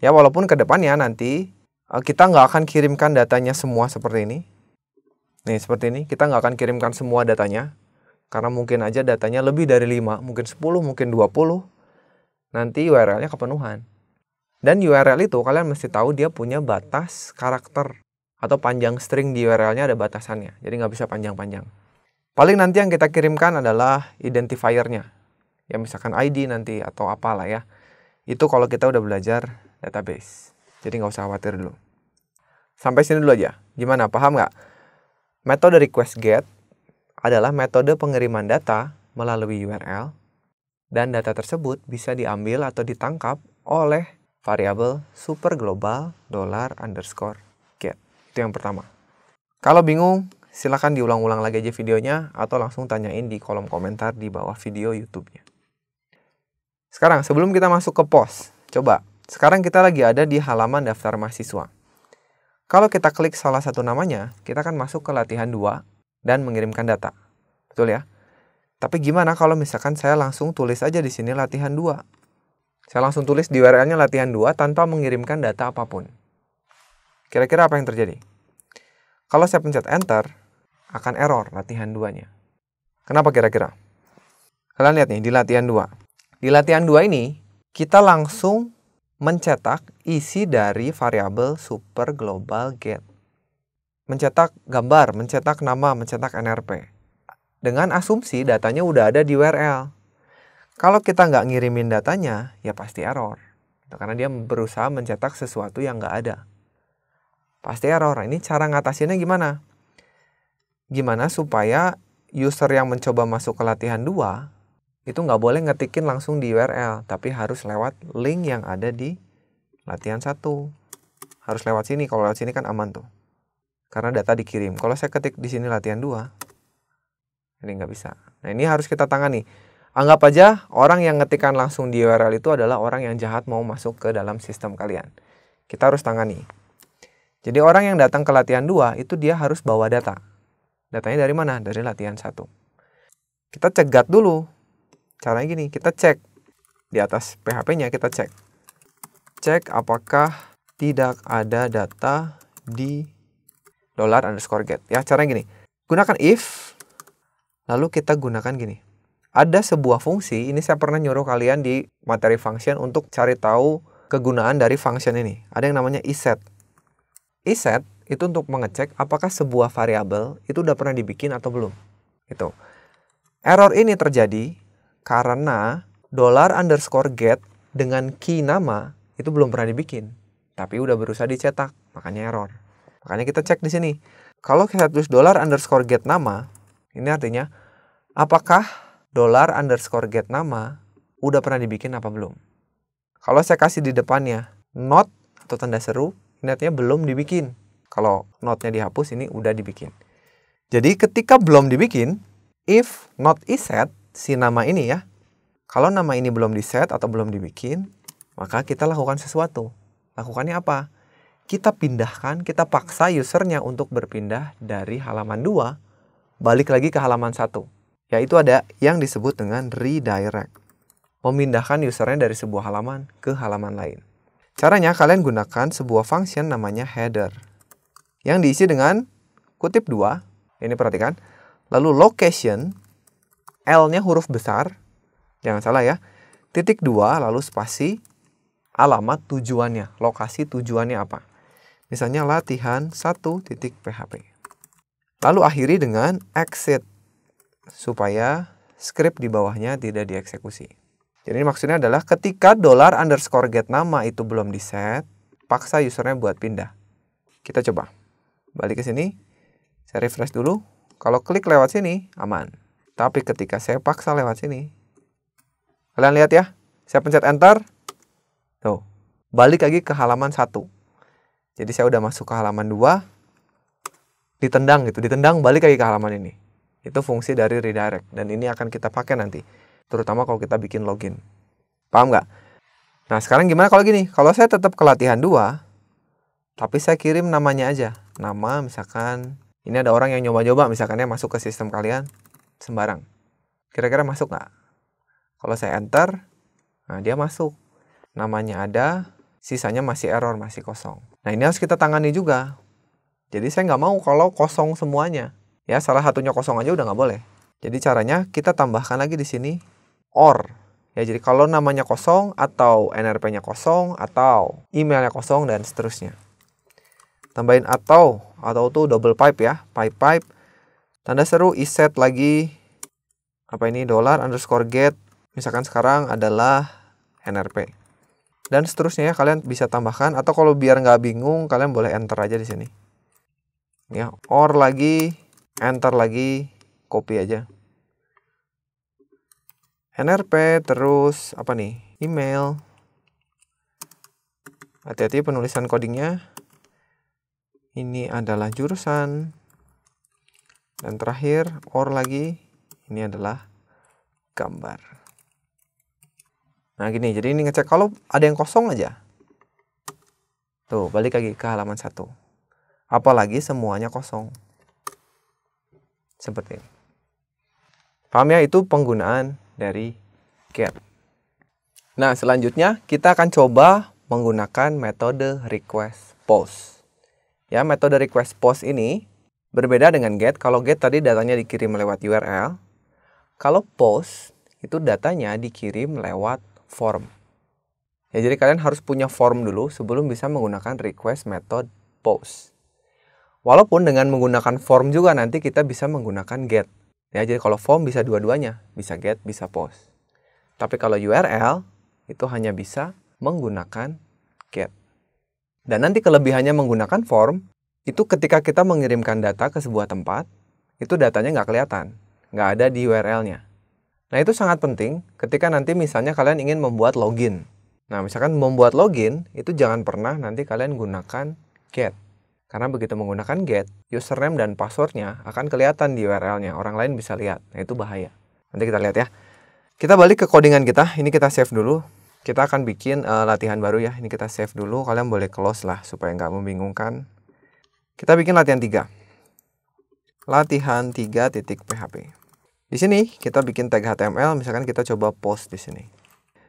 Ya walaupun kedepannya nanti eh, kita nggak akan kirimkan datanya semua seperti ini. Nih seperti ini, kita nggak akan kirimkan semua datanya. Karena mungkin aja datanya lebih dari 5, mungkin 10, mungkin 20. Nanti URL-nya kepenuhan. Dan URL itu kalian mesti tahu dia punya batas karakter. Atau panjang string di URL-nya ada batasannya. Jadi nggak bisa panjang-panjang. Paling nanti yang kita kirimkan adalah identifiernya. Ya misalkan ID nanti atau apalah ya itu kalau kita udah belajar database. Jadi nggak usah khawatir dulu. Sampai sini dulu aja. Gimana? Paham nggak? Metode request get adalah metode pengiriman data melalui URL dan data tersebut bisa diambil atau ditangkap oleh variabel super global dollar underscore get. Itu yang pertama. Kalau bingung, silahkan diulang-ulang lagi aja videonya atau langsung tanyain di kolom komentar di bawah video YouTube-nya. Sekarang sebelum kita masuk ke pos, coba sekarang kita lagi ada di halaman daftar mahasiswa. Kalau kita klik salah satu namanya, kita akan masuk ke latihan 2 dan mengirimkan data. Betul ya? Tapi gimana kalau misalkan saya langsung tulis aja di sini latihan 2? Saya langsung tulis di URL-nya latihan 2 tanpa mengirimkan data apapun. Kira-kira apa yang terjadi? Kalau saya pencet enter, akan error latihan 2-nya. Kenapa kira-kira? Kalian lihat nih di latihan 2. Di latihan 2 ini, kita langsung mencetak isi dari variabel super global get. Mencetak gambar, mencetak nama, mencetak NRP. Dengan asumsi datanya udah ada di URL. Kalau kita nggak ngirimin datanya, ya pasti error. Karena dia berusaha mencetak sesuatu yang nggak ada. Pasti error. Ini cara ngatasinnya gimana? Gimana supaya user yang mencoba masuk ke latihan 2 itu nggak boleh ngetikin langsung di URL, tapi harus lewat link yang ada di latihan satu. Harus lewat sini, kalau lewat sini kan aman tuh. Karena data dikirim. Kalau saya ketik di sini latihan 2, ini nggak bisa. Nah ini harus kita tangani. Anggap aja orang yang ngetikan langsung di URL itu adalah orang yang jahat mau masuk ke dalam sistem kalian. Kita harus tangani. Jadi orang yang datang ke latihan 2 itu dia harus bawa data. Datanya dari mana? Dari latihan satu Kita cegat dulu Caranya gini, kita cek di atas PHP-nya kita cek. Cek apakah tidak ada data di dollar underscore get. Ya, caranya gini. Gunakan if, lalu kita gunakan gini. Ada sebuah fungsi, ini saya pernah nyuruh kalian di materi function untuk cari tahu kegunaan dari function ini. Ada yang namanya iset. Iset itu untuk mengecek apakah sebuah variabel itu udah pernah dibikin atau belum. Itu. Error ini terjadi karena dolar underscore get dengan key nama itu belum pernah dibikin. Tapi udah berusaha dicetak, makanya error. Makanya kita cek di sini. Kalau kita tulis dollar underscore get nama, ini artinya apakah dolar underscore get nama udah pernah dibikin apa belum? Kalau saya kasih di depannya not atau tanda seru, ini artinya belum dibikin. Kalau notnya dihapus, ini udah dibikin. Jadi ketika belum dibikin, if not is set, si nama ini ya. Kalau nama ini belum di-set atau belum dibikin, maka kita lakukan sesuatu. Lakukannya apa? Kita pindahkan, kita paksa usernya untuk berpindah dari halaman 2 balik lagi ke halaman 1. Yaitu ada yang disebut dengan redirect. Memindahkan usernya dari sebuah halaman ke halaman lain. Caranya kalian gunakan sebuah function namanya header yang diisi dengan kutip 2, ini perhatikan, lalu location L-nya huruf besar, jangan salah ya. Titik 2 lalu spasi alamat tujuannya, lokasi tujuannya apa. Misalnya latihan 1 titik PHP. Lalu akhiri dengan exit supaya script di bawahnya tidak dieksekusi. Jadi maksudnya adalah ketika dollar underscore get nama itu belum di set, paksa usernya buat pindah. Kita coba. Balik ke sini. Saya refresh dulu. Kalau klik lewat sini, aman. Tapi ketika saya paksa lewat sini, kalian lihat ya, saya pencet enter, tuh, balik lagi ke halaman 1. Jadi saya udah masuk ke halaman 2, ditendang gitu, ditendang balik lagi ke halaman ini. Itu fungsi dari redirect, dan ini akan kita pakai nanti, terutama kalau kita bikin login. Paham nggak? Nah sekarang gimana kalau gini, kalau saya tetap ke latihan 2, tapi saya kirim namanya aja nama misalkan ini ada orang yang nyoba-nyoba misalkan ya masuk ke sistem kalian sembarang. Kira-kira masuk nggak? Kalau saya enter, nah dia masuk. Namanya ada, sisanya masih error, masih kosong. Nah ini harus kita tangani juga. Jadi saya nggak mau kalau kosong semuanya. Ya salah satunya kosong aja udah nggak boleh. Jadi caranya kita tambahkan lagi di sini or. Ya jadi kalau namanya kosong atau NRP-nya kosong atau emailnya kosong dan seterusnya. Tambahin atau atau tuh double pipe ya, pipe pipe Tanda seru iset lagi apa ini dollar underscore get misalkan sekarang adalah nrp dan seterusnya ya kalian bisa tambahkan atau kalau biar nggak bingung kalian boleh enter aja di sini ya or lagi enter lagi copy aja nrp terus apa nih email hati-hati penulisan codingnya ini adalah jurusan dan terakhir, or lagi, ini adalah gambar. Nah gini, jadi ini ngecek kalau ada yang kosong aja. Tuh, balik lagi ke halaman satu. Apalagi semuanya kosong. Seperti ini. Paham ya? Itu penggunaan dari get. Nah, selanjutnya kita akan coba menggunakan metode request post. Ya, metode request post ini Berbeda dengan get, kalau get tadi datanya dikirim lewat URL, kalau post itu datanya dikirim lewat form. Ya, jadi kalian harus punya form dulu sebelum bisa menggunakan request method post. Walaupun dengan menggunakan form juga nanti kita bisa menggunakan get. Ya, jadi kalau form bisa dua-duanya, bisa get, bisa post. Tapi kalau URL itu hanya bisa menggunakan get. Dan nanti kelebihannya menggunakan form, itu ketika kita mengirimkan data ke sebuah tempat, itu datanya nggak kelihatan, nggak ada di URL-nya. Nah itu sangat penting ketika nanti misalnya kalian ingin membuat login. Nah misalkan membuat login, itu jangan pernah nanti kalian gunakan get. Karena begitu menggunakan get, username dan passwordnya akan kelihatan di URL-nya, orang lain bisa lihat. Nah itu bahaya. Nanti kita lihat ya. Kita balik ke codingan kita, ini kita save dulu. Kita akan bikin uh, latihan baru ya, ini kita save dulu, kalian boleh close lah supaya nggak membingungkan. Kita bikin latihan 3. Latihan 3 titik PHP. Di sini kita bikin tag HTML, misalkan kita coba post di sini.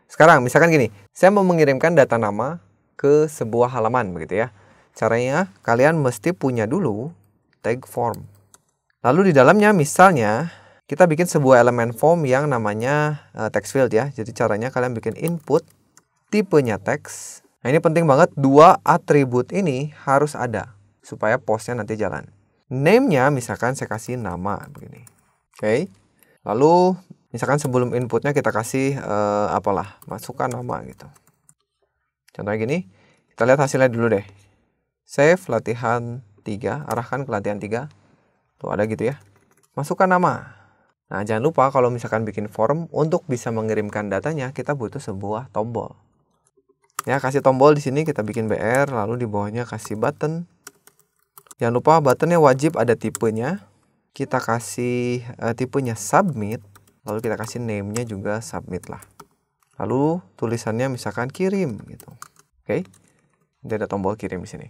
Sekarang misalkan gini, saya mau mengirimkan data nama ke sebuah halaman begitu ya. Caranya kalian mesti punya dulu tag form. Lalu di dalamnya misalnya kita bikin sebuah elemen form yang namanya uh, text field ya. Jadi caranya kalian bikin input tipenya text. Nah, ini penting banget dua atribut ini harus ada supaya postnya nanti jalan. Name-nya misalkan saya kasih nama begini. Oke. Okay. Lalu misalkan sebelum inputnya kita kasih uh, apalah, masukkan nama gitu. Contohnya gini, kita lihat hasilnya dulu deh. Save latihan 3, arahkan ke latihan 3. Tuh ada gitu ya. Masukkan nama. Nah, jangan lupa kalau misalkan bikin form untuk bisa mengirimkan datanya kita butuh sebuah tombol. Ya, kasih tombol di sini kita bikin BR lalu di bawahnya kasih button Jangan lupa buttonnya wajib ada tipenya. Kita kasih uh, tipenya submit, lalu kita kasih namenya juga submit lah. Lalu tulisannya misalkan kirim gitu. Oke. Okay? Nanti ada tombol kirim di sini.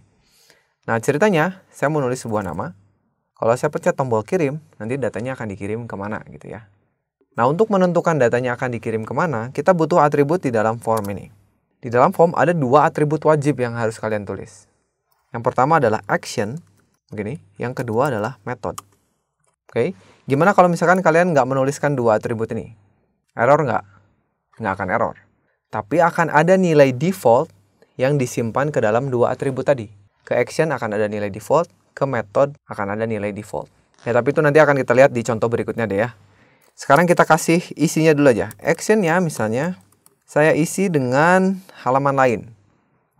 Nah, ceritanya saya menulis sebuah nama. Kalau saya pencet tombol kirim, nanti datanya akan dikirim kemana gitu ya. Nah, untuk menentukan datanya akan dikirim kemana, kita butuh atribut di dalam form ini. Di dalam form ada dua atribut wajib yang harus kalian tulis. Yang pertama adalah action, Begini. Yang kedua adalah method. Oke. Okay? Gimana kalau misalkan kalian nggak menuliskan dua atribut ini? Error nggak? Nggak akan error. Tapi akan ada nilai default yang disimpan ke dalam dua atribut tadi. Ke action akan ada nilai default, ke method akan ada nilai default. Ya, tapi itu nanti akan kita lihat di contoh berikutnya deh ya. Sekarang kita kasih isinya dulu aja. Action ya misalnya saya isi dengan halaman lain.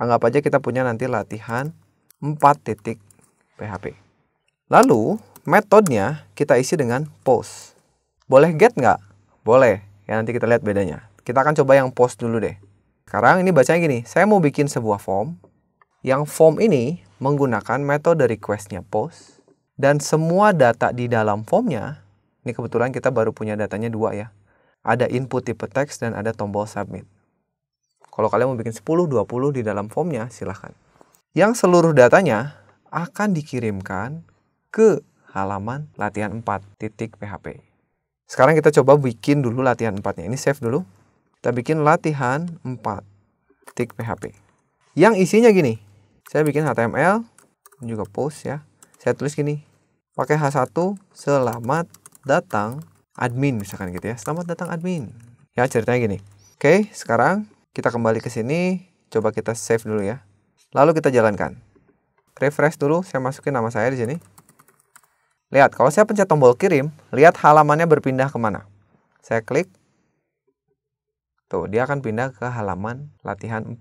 Anggap aja kita punya nanti latihan PHP. Lalu, metodenya kita isi dengan post. Boleh get nggak? Boleh. Ya, nanti kita lihat bedanya. Kita akan coba yang post dulu deh. Sekarang ini bacanya gini, saya mau bikin sebuah form. Yang form ini menggunakan metode requestnya post. Dan semua data di dalam formnya, ini kebetulan kita baru punya datanya dua ya. Ada input tipe text dan ada tombol submit. Kalau kalian mau bikin 10, 20 di dalam formnya, silahkan. Yang seluruh datanya akan dikirimkan ke halaman latihan 4 titik PHP. Sekarang kita coba bikin dulu latihan 4-nya. Ini save dulu. Kita bikin latihan 4 titik PHP. Yang isinya gini. Saya bikin HTML, juga post ya. Saya tulis gini. Pakai H1, selamat datang admin misalkan gitu ya. Selamat datang admin. Ya ceritanya gini. Oke, sekarang kita kembali ke sini. Coba kita save dulu ya. Lalu kita jalankan refresh dulu, saya masukin nama saya di sini. Lihat, kalau saya pencet tombol kirim, lihat halamannya berpindah kemana. Saya klik. Tuh, dia akan pindah ke halaman latihan 4.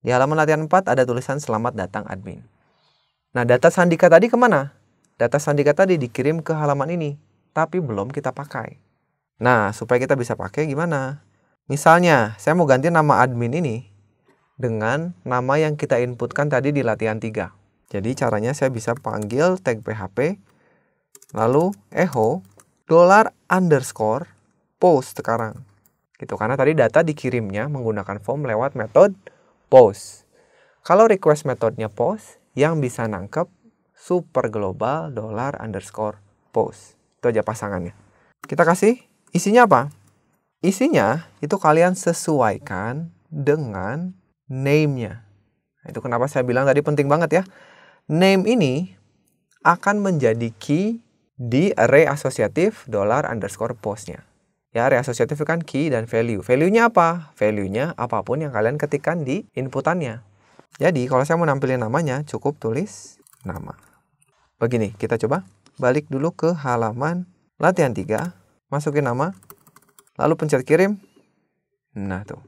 Di halaman latihan 4 ada tulisan selamat datang admin. Nah, data sandika tadi kemana? Data sandika tadi dikirim ke halaman ini, tapi belum kita pakai. Nah, supaya kita bisa pakai gimana? Misalnya, saya mau ganti nama admin ini dengan nama yang kita inputkan tadi di latihan 3. Jadi caranya saya bisa panggil tag PHP, lalu echo dollar underscore post sekarang. Gitu, karena tadi data dikirimnya menggunakan form lewat metode post. Kalau request metodenya post, yang bisa nangkep super global dollar underscore post. Itu aja pasangannya. Kita kasih isinya apa? Isinya itu kalian sesuaikan dengan name-nya. Itu kenapa saya bilang tadi penting banget ya. Name ini akan menjadi key di array asosiatif dollar underscore postnya. Ya, array asosiatif kan key dan value. Value-nya apa? Value-nya apapun yang kalian ketikkan di inputannya. Jadi, kalau saya mau nampilin namanya, cukup tulis nama. Begini, kita coba balik dulu ke halaman latihan 3. Masukin nama, lalu pencet kirim. Nah, tuh.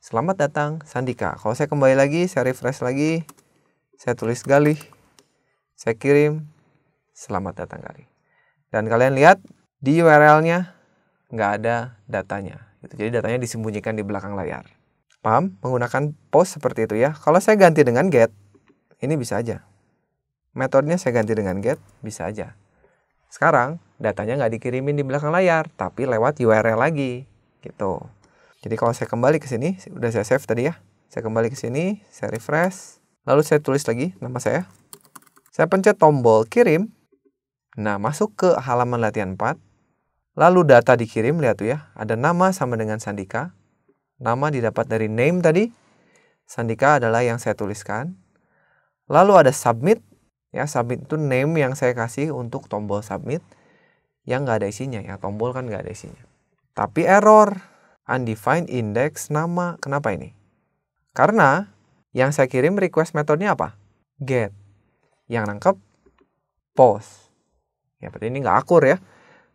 Selamat datang, Sandika. Kalau saya kembali lagi, saya refresh lagi. Saya tulis Galih. Saya kirim. Selamat datang Galih. Dan kalian lihat di URL-nya nggak ada datanya. Gitu. Jadi datanya disembunyikan di belakang layar. Paham? Menggunakan post seperti itu ya. Kalau saya ganti dengan get, ini bisa aja. Metodenya saya ganti dengan get, bisa aja. Sekarang datanya nggak dikirimin di belakang layar, tapi lewat URL lagi. Gitu. Jadi kalau saya kembali ke sini, udah saya save tadi ya. Saya kembali ke sini, saya refresh. Lalu saya tulis lagi nama saya. Saya pencet tombol kirim. Nah, masuk ke halaman latihan 4. Lalu data dikirim, lihat tuh ya. Ada nama sama dengan Sandika. Nama didapat dari name tadi. Sandika adalah yang saya tuliskan. Lalu ada submit. Ya, submit itu name yang saya kasih untuk tombol submit. Yang nggak ada isinya ya. Tombol kan nggak ada isinya. Tapi error. Undefined index nama. Kenapa ini? Karena yang saya kirim request metodenya apa? Get. Yang nangkep post. Ya, berarti ini nggak akur ya.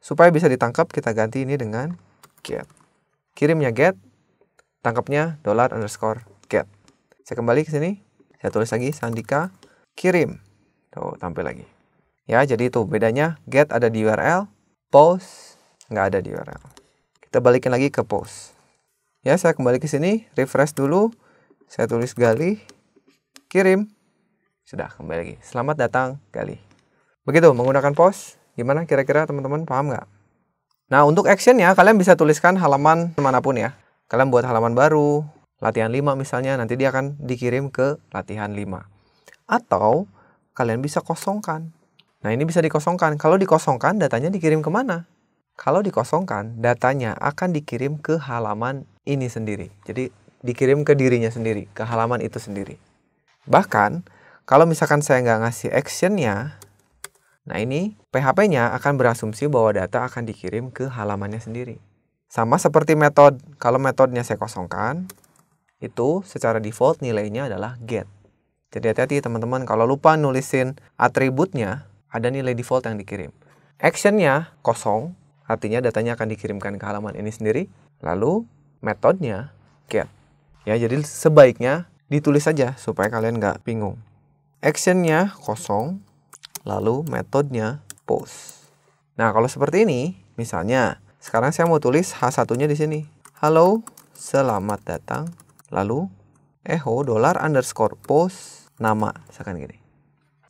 Supaya bisa ditangkap, kita ganti ini dengan get. Kirimnya get, tangkapnya dollar underscore get. Saya kembali ke sini, saya tulis lagi Sandika kirim. Tuh, tampil lagi. Ya, jadi itu bedanya get ada di URL, post nggak ada di URL. Kita balikin lagi ke post. Ya, saya kembali ke sini, refresh dulu saya tulis gali kirim sudah kembali lagi selamat datang gali begitu menggunakan pos, gimana kira-kira teman-teman paham nggak nah untuk actionnya kalian bisa tuliskan halaman manapun ya kalian buat halaman baru latihan 5 misalnya nanti dia akan dikirim ke latihan 5 atau kalian bisa kosongkan nah ini bisa dikosongkan kalau dikosongkan datanya dikirim kemana kalau dikosongkan datanya akan dikirim ke halaman ini sendiri jadi dikirim ke dirinya sendiri, ke halaman itu sendiri. Bahkan, kalau misalkan saya nggak ngasih actionnya, nah ini PHP-nya akan berasumsi bahwa data akan dikirim ke halamannya sendiri. Sama seperti metode, kalau metodenya saya kosongkan, itu secara default nilainya adalah get. Jadi hati-hati teman-teman, kalau lupa nulisin atributnya, ada nilai default yang dikirim. Actionnya kosong, artinya datanya akan dikirimkan ke halaman ini sendiri. Lalu metodenya get. Ya, jadi sebaiknya ditulis saja supaya kalian nggak bingung. Actionnya kosong, lalu metodenya post. Nah, kalau seperti ini, misalnya sekarang saya mau tulis H1-nya di sini. Halo, selamat datang. Lalu echo dollar underscore post nama, misalkan gini.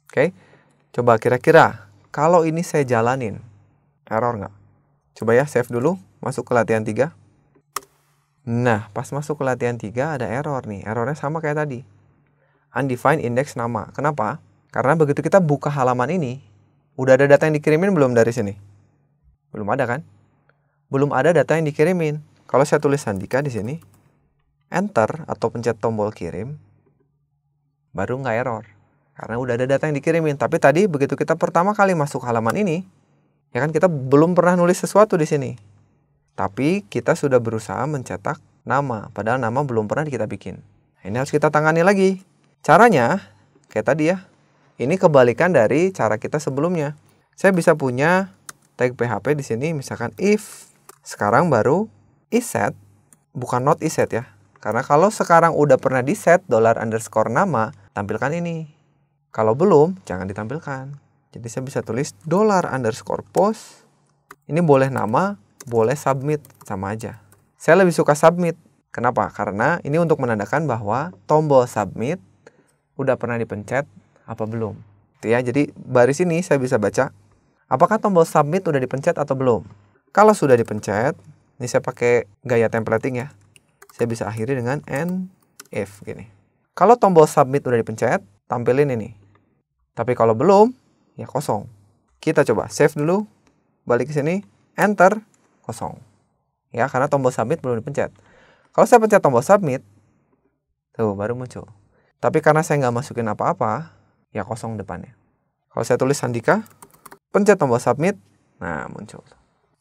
Oke, coba kira-kira kalau ini saya jalanin, error nggak? Coba ya save dulu, masuk ke latihan 3. Nah, pas masuk ke latihan 3 ada error nih. Errornya sama kayak tadi. Undefined index nama. Kenapa? Karena begitu kita buka halaman ini, udah ada data yang dikirimin belum dari sini? Belum ada kan? Belum ada data yang dikirimin. Kalau saya tulis Handika di sini, enter atau pencet tombol kirim, baru nggak error. Karena udah ada data yang dikirimin. Tapi tadi begitu kita pertama kali masuk halaman ini, ya kan kita belum pernah nulis sesuatu di sini. Tapi kita sudah berusaha mencetak nama, padahal nama belum pernah kita bikin. Nah, ini harus kita tangani lagi. Caranya, kayak tadi ya, ini kebalikan dari cara kita sebelumnya. Saya bisa punya tag PHP di sini, misalkan if, sekarang baru iset, bukan not iset ya. Karena kalau sekarang udah pernah di set dollar underscore nama, tampilkan ini. Kalau belum, jangan ditampilkan. Jadi saya bisa tulis dollar underscore post. Ini boleh nama, boleh submit sama aja. Saya lebih suka submit. Kenapa? Karena ini untuk menandakan bahwa tombol submit udah pernah dipencet apa belum. Ya, jadi baris ini saya bisa baca apakah tombol submit udah dipencet atau belum. Kalau sudah dipencet, ini saya pakai gaya templating ya. Saya bisa akhiri dengan and if gini. Kalau tombol submit udah dipencet, tampilin ini. Tapi kalau belum, ya kosong. Kita coba save dulu, balik ke sini, enter, kosong. Ya, karena tombol submit belum dipencet. Kalau saya pencet tombol submit, tuh baru muncul. Tapi karena saya nggak masukin apa-apa, ya kosong depannya. Kalau saya tulis Sandika, pencet tombol submit, nah muncul.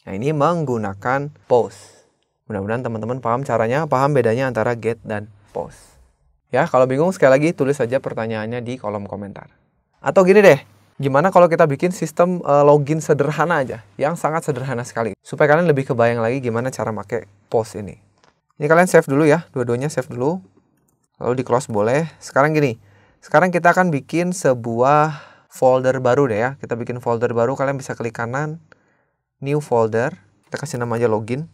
Nah, ini menggunakan post. Mudah-mudahan teman-teman paham caranya, paham bedanya antara get dan post. Ya, kalau bingung sekali lagi tulis saja pertanyaannya di kolom komentar. Atau gini deh, gimana kalau kita bikin sistem uh, login sederhana aja yang sangat sederhana sekali supaya kalian lebih kebayang lagi gimana cara pakai post ini ini kalian save dulu ya dua-duanya save dulu lalu di close boleh sekarang gini sekarang kita akan bikin sebuah folder baru deh ya kita bikin folder baru kalian bisa klik kanan new folder kita kasih nama aja login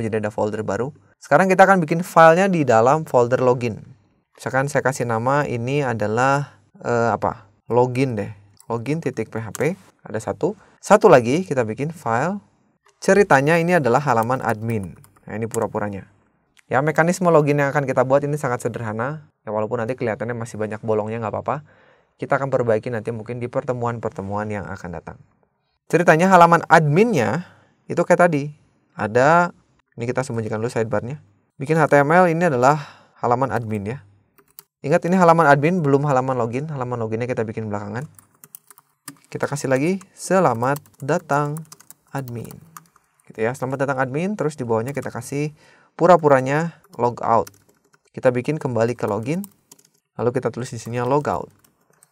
oh, jadi ada folder baru sekarang kita akan bikin filenya di dalam folder login misalkan saya kasih nama ini adalah uh, apa login deh login titik php ada satu satu lagi kita bikin file ceritanya ini adalah halaman admin nah ini pura-puranya ya mekanisme login yang akan kita buat ini sangat sederhana ya walaupun nanti kelihatannya masih banyak bolongnya nggak apa-apa kita akan perbaiki nanti mungkin di pertemuan-pertemuan yang akan datang ceritanya halaman adminnya itu kayak tadi ada ini kita sembunyikan dulu sidebarnya bikin HTML ini adalah halaman admin ya Ingat ini halaman admin belum halaman login, halaman loginnya kita bikin belakangan. Kita kasih lagi selamat datang admin. Gitu ya, selamat datang admin, terus di bawahnya kita kasih pura-puranya logout. Kita bikin kembali ke login, lalu kita tulis di sini ya logout.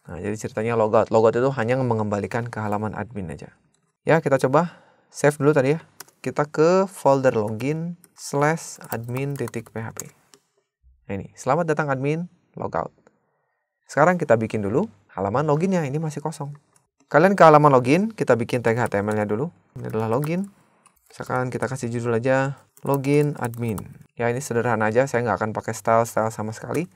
Nah, jadi ceritanya logout. Logout itu hanya mengembalikan ke halaman admin aja. Ya, kita coba save dulu tadi ya. Kita ke folder login slash admin titik php. Nah, ini, selamat datang admin logout. Sekarang kita bikin dulu halaman loginnya. Ini masih kosong. Kalian ke halaman login, kita bikin tag HTML-nya dulu. Ini adalah login. Misalkan kita kasih judul aja login admin. Ya ini sederhana aja, saya nggak akan pakai style-style sama sekali.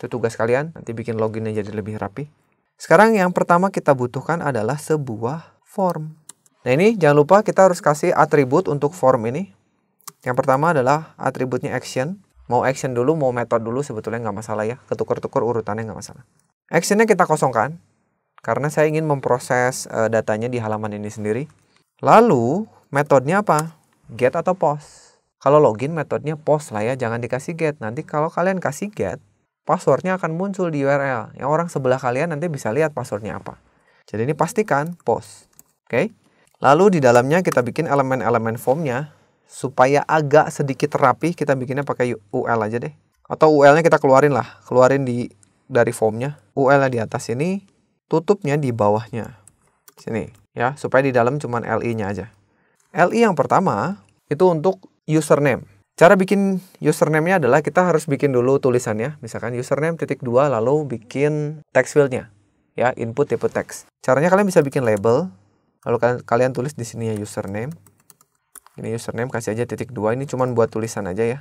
Itu tugas kalian, nanti bikin loginnya jadi lebih rapi. Sekarang yang pertama kita butuhkan adalah sebuah form. Nah ini jangan lupa kita harus kasih atribut untuk form ini. Yang pertama adalah atributnya action. Mau action dulu, mau method dulu sebetulnya nggak masalah ya. Ketukar-tukar urutannya nggak masalah. Actionnya kita kosongkan karena saya ingin memproses uh, datanya di halaman ini sendiri. Lalu metodenya apa? Get atau post? Kalau login metodenya post lah ya, jangan dikasih get. Nanti kalau kalian kasih get, passwordnya akan muncul di URL. Yang orang sebelah kalian nanti bisa lihat passwordnya apa. Jadi ini pastikan post. Oke? Okay? Lalu di dalamnya kita bikin elemen-elemen formnya supaya agak sedikit rapi kita bikinnya pakai UL aja deh. Atau UL-nya kita keluarin lah, keluarin di dari formnya. UL-nya di atas ini, tutupnya di bawahnya. Sini ya, supaya di dalam cuman LI-nya aja. LI yang pertama itu untuk username. Cara bikin username-nya adalah kita harus bikin dulu tulisannya, misalkan username titik dua lalu bikin text field-nya. Ya, input tipe text. Caranya kalian bisa bikin label, lalu kalian tulis di sini ya username. Ini username kasih aja titik dua, ini cuman buat tulisan aja ya.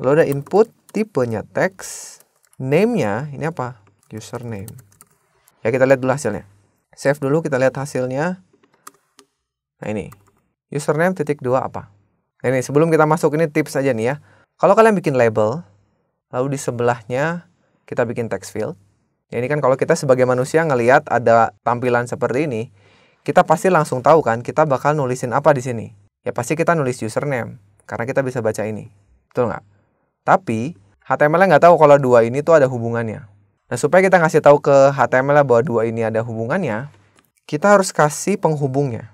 Lalu ada input tipenya text, name-nya ini apa? Username. Ya kita lihat dulu hasilnya. Save dulu kita lihat hasilnya. Nah ini. Username titik dua apa? Nah ini sebelum kita masuk ini tips aja nih ya. Kalau kalian bikin label, lalu di sebelahnya kita bikin text field. Ya ini kan kalau kita sebagai manusia ngelihat ada tampilan seperti ini, kita pasti langsung tahu kan kita bakal nulisin apa di sini. Ya pasti kita nulis username karena kita bisa baca ini. Betul nggak? Tapi HTML-nya nggak tahu kalau dua ini tuh ada hubungannya. Nah, supaya kita ngasih tahu ke HTML bahwa dua ini ada hubungannya, kita harus kasih penghubungnya.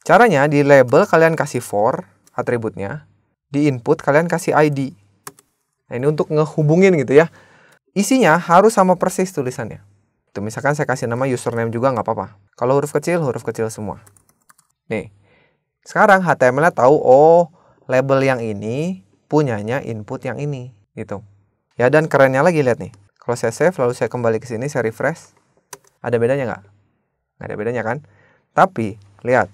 Caranya di label kalian kasih for atributnya, di input kalian kasih ID. Nah, ini untuk ngehubungin gitu ya. Isinya harus sama persis tulisannya. Itu misalkan saya kasih nama username juga nggak apa-apa. Kalau huruf kecil, huruf kecil semua. Nih, sekarang HTML tahu oh label yang ini punyanya input yang ini gitu. Ya dan kerennya lagi lihat nih. Kalau saya save lalu saya kembali ke sini, saya refresh. Ada bedanya nggak? Nggak ada bedanya kan? Tapi, lihat.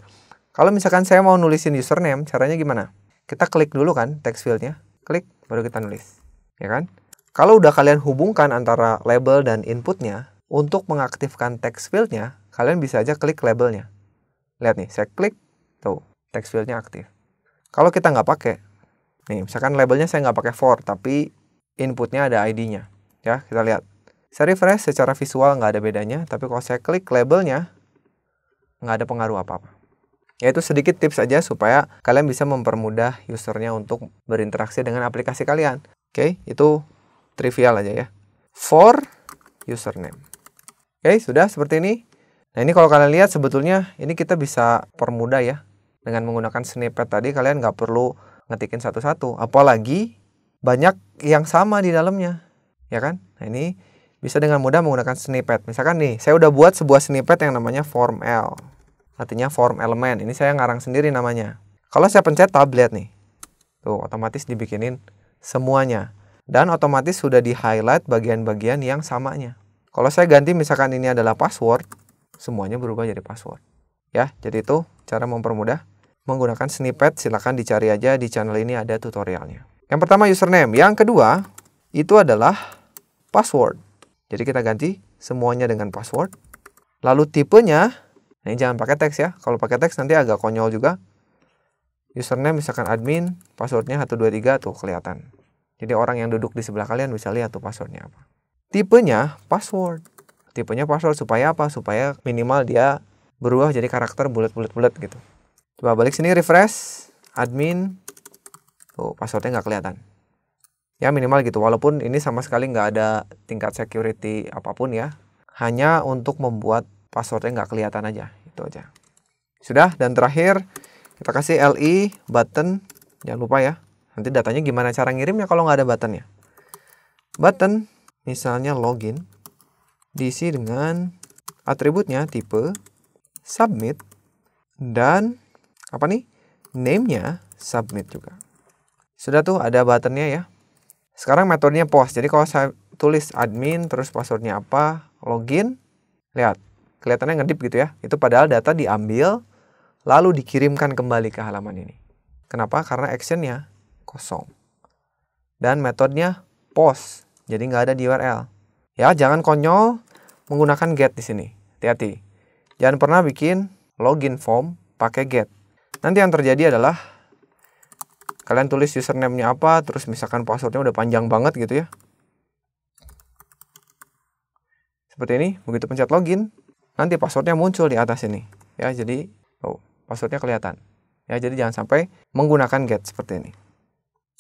Kalau misalkan saya mau nulisin username, caranya gimana? Kita klik dulu kan text fieldnya. Klik, baru kita nulis. Ya kan? Kalau udah kalian hubungkan antara label dan inputnya, untuk mengaktifkan text fieldnya, kalian bisa aja klik labelnya. Lihat nih, saya klik, tuh, text fieldnya aktif. Kalau kita nggak pakai, nih, misalkan labelnya saya nggak pakai for, tapi inputnya ada ID-nya. Ya, kita lihat. Saya refresh secara visual nggak ada bedanya, tapi kalau saya klik labelnya, nggak ada pengaruh apa-apa. Yaitu sedikit tips aja supaya kalian bisa mempermudah usernya untuk berinteraksi dengan aplikasi kalian. Oke, itu trivial aja ya. For username. Oke, sudah seperti ini. Nah, ini kalau kalian lihat sebetulnya ini kita bisa permudah ya. Dengan menggunakan snippet tadi kalian nggak perlu ngetikin satu-satu. Apalagi banyak yang sama di dalamnya ya kan? Nah ini bisa dengan mudah menggunakan snippet. Misalkan nih, saya udah buat sebuah snippet yang namanya form L. Artinya form elemen. Ini saya ngarang sendiri namanya. Kalau saya pencet tab lihat nih. Tuh, otomatis dibikinin semuanya. Dan otomatis sudah di-highlight bagian-bagian yang samanya. Kalau saya ganti misalkan ini adalah password, semuanya berubah jadi password. Ya, jadi itu cara mempermudah menggunakan snippet. Silahkan dicari aja di channel ini ada tutorialnya. Yang pertama username. Yang kedua, itu adalah password. Jadi kita ganti semuanya dengan password. Lalu tipenya, nah ini jangan pakai teks ya. Kalau pakai teks nanti agak konyol juga. Username misalkan admin, passwordnya 123 tuh kelihatan. Jadi orang yang duduk di sebelah kalian bisa lihat tuh passwordnya apa. Tipenya password. Tipenya password supaya apa? Supaya minimal dia berubah jadi karakter bulat-bulat-bulat gitu. Coba balik sini refresh, admin, tuh passwordnya nggak kelihatan ya minimal gitu walaupun ini sama sekali nggak ada tingkat security apapun ya hanya untuk membuat passwordnya nggak kelihatan aja itu aja sudah dan terakhir kita kasih li button jangan lupa ya nanti datanya gimana cara ngirimnya kalau nggak ada buttonnya button misalnya login diisi dengan atributnya tipe submit dan apa nih namenya submit juga sudah tuh ada buttonnya ya sekarang metodenya post. Jadi kalau saya tulis admin terus passwordnya apa, login, lihat kelihatannya ngedip gitu ya. Itu padahal data diambil lalu dikirimkan kembali ke halaman ini. Kenapa? Karena actionnya kosong. Dan metodenya post, jadi nggak ada di URL. Ya, jangan konyol menggunakan get di sini. Hati-hati. Jangan pernah bikin login form pakai get. Nanti yang terjadi adalah kalian tulis username-nya apa terus misalkan passwordnya udah panjang banget gitu ya seperti ini begitu pencet login nanti passwordnya muncul di atas ini ya jadi oh, passwordnya kelihatan ya jadi jangan sampai menggunakan get seperti ini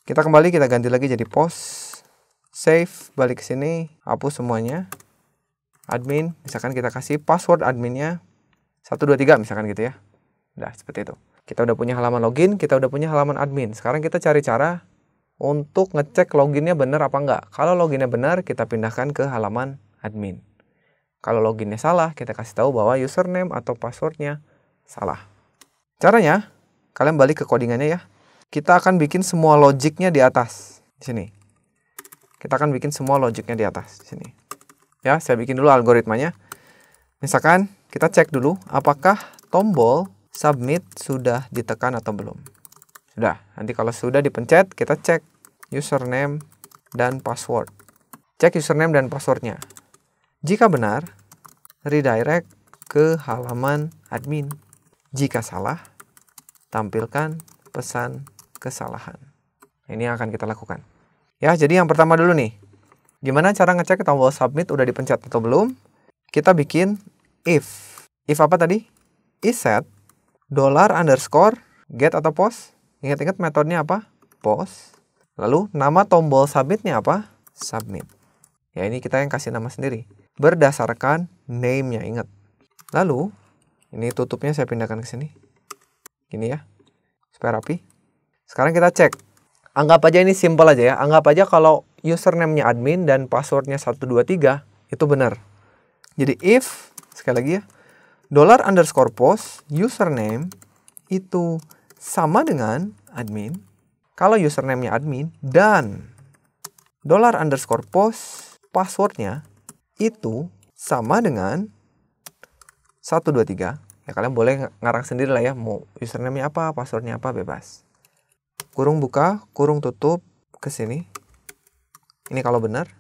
kita kembali kita ganti lagi jadi post save balik ke sini hapus semuanya admin misalkan kita kasih password adminnya 123 misalkan gitu ya udah seperti itu kita udah punya halaman login, kita udah punya halaman admin. Sekarang kita cari cara untuk ngecek loginnya benar apa enggak. Kalau loginnya benar, kita pindahkan ke halaman admin. Kalau loginnya salah, kita kasih tahu bahwa username atau passwordnya salah. Caranya, kalian balik ke codingannya ya. Kita akan bikin semua logiknya di atas. Di sini. Kita akan bikin semua logiknya di atas. Di sini. Ya, saya bikin dulu algoritmanya. Misalkan kita cek dulu apakah tombol submit sudah ditekan atau belum. Sudah. Nanti kalau sudah dipencet, kita cek username dan password. Cek username dan passwordnya. Jika benar, redirect ke halaman admin. Jika salah, tampilkan pesan kesalahan. Nah, ini yang akan kita lakukan. Ya, jadi yang pertama dulu nih. Gimana cara ngecek tombol submit udah dipencet atau belum? Kita bikin if. If apa tadi? Is set dollar underscore get atau post. Ingat-ingat metodenya apa? Post. Lalu nama tombol submitnya apa? Submit. Ya ini kita yang kasih nama sendiri. Berdasarkan name-nya ingat. Lalu ini tutupnya saya pindahkan ke sini. Gini ya. Supaya rapi. Sekarang kita cek. Anggap aja ini simple aja ya. Anggap aja kalau username-nya admin dan passwordnya 123 itu benar. Jadi if sekali lagi ya dollar underscore post username itu sama dengan admin kalau usernamenya admin dan dollar underscore post passwordnya itu sama dengan 123 ya kalian boleh ngarang sendiri lah ya mau username apa passwordnya apa bebas kurung buka kurung tutup ke sini ini kalau benar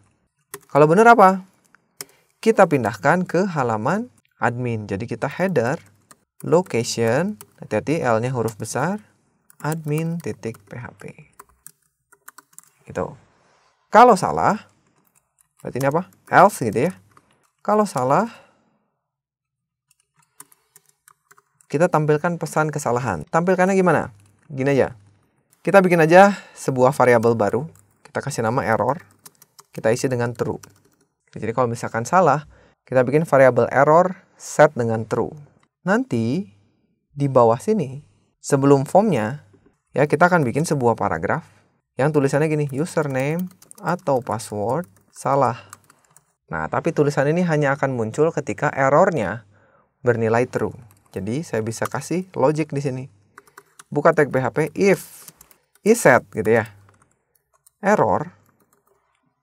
kalau benar apa kita pindahkan ke halaman admin. Jadi kita header location, hati-hati L-nya huruf besar, admin.php. titik Gitu. Kalau salah, berarti ini apa? Else gitu ya. Kalau salah, kita tampilkan pesan kesalahan. Tampilkannya gimana? Gini aja. Kita bikin aja sebuah variabel baru. Kita kasih nama error. Kita isi dengan true. Jadi kalau misalkan salah, kita bikin variabel error set dengan true. Nanti di bawah sini sebelum formnya ya kita akan bikin sebuah paragraf yang tulisannya gini username atau password salah. Nah, tapi tulisan ini hanya akan muncul ketika errornya bernilai true. Jadi saya bisa kasih logic di sini. Buka tag PHP if iset gitu ya. Error.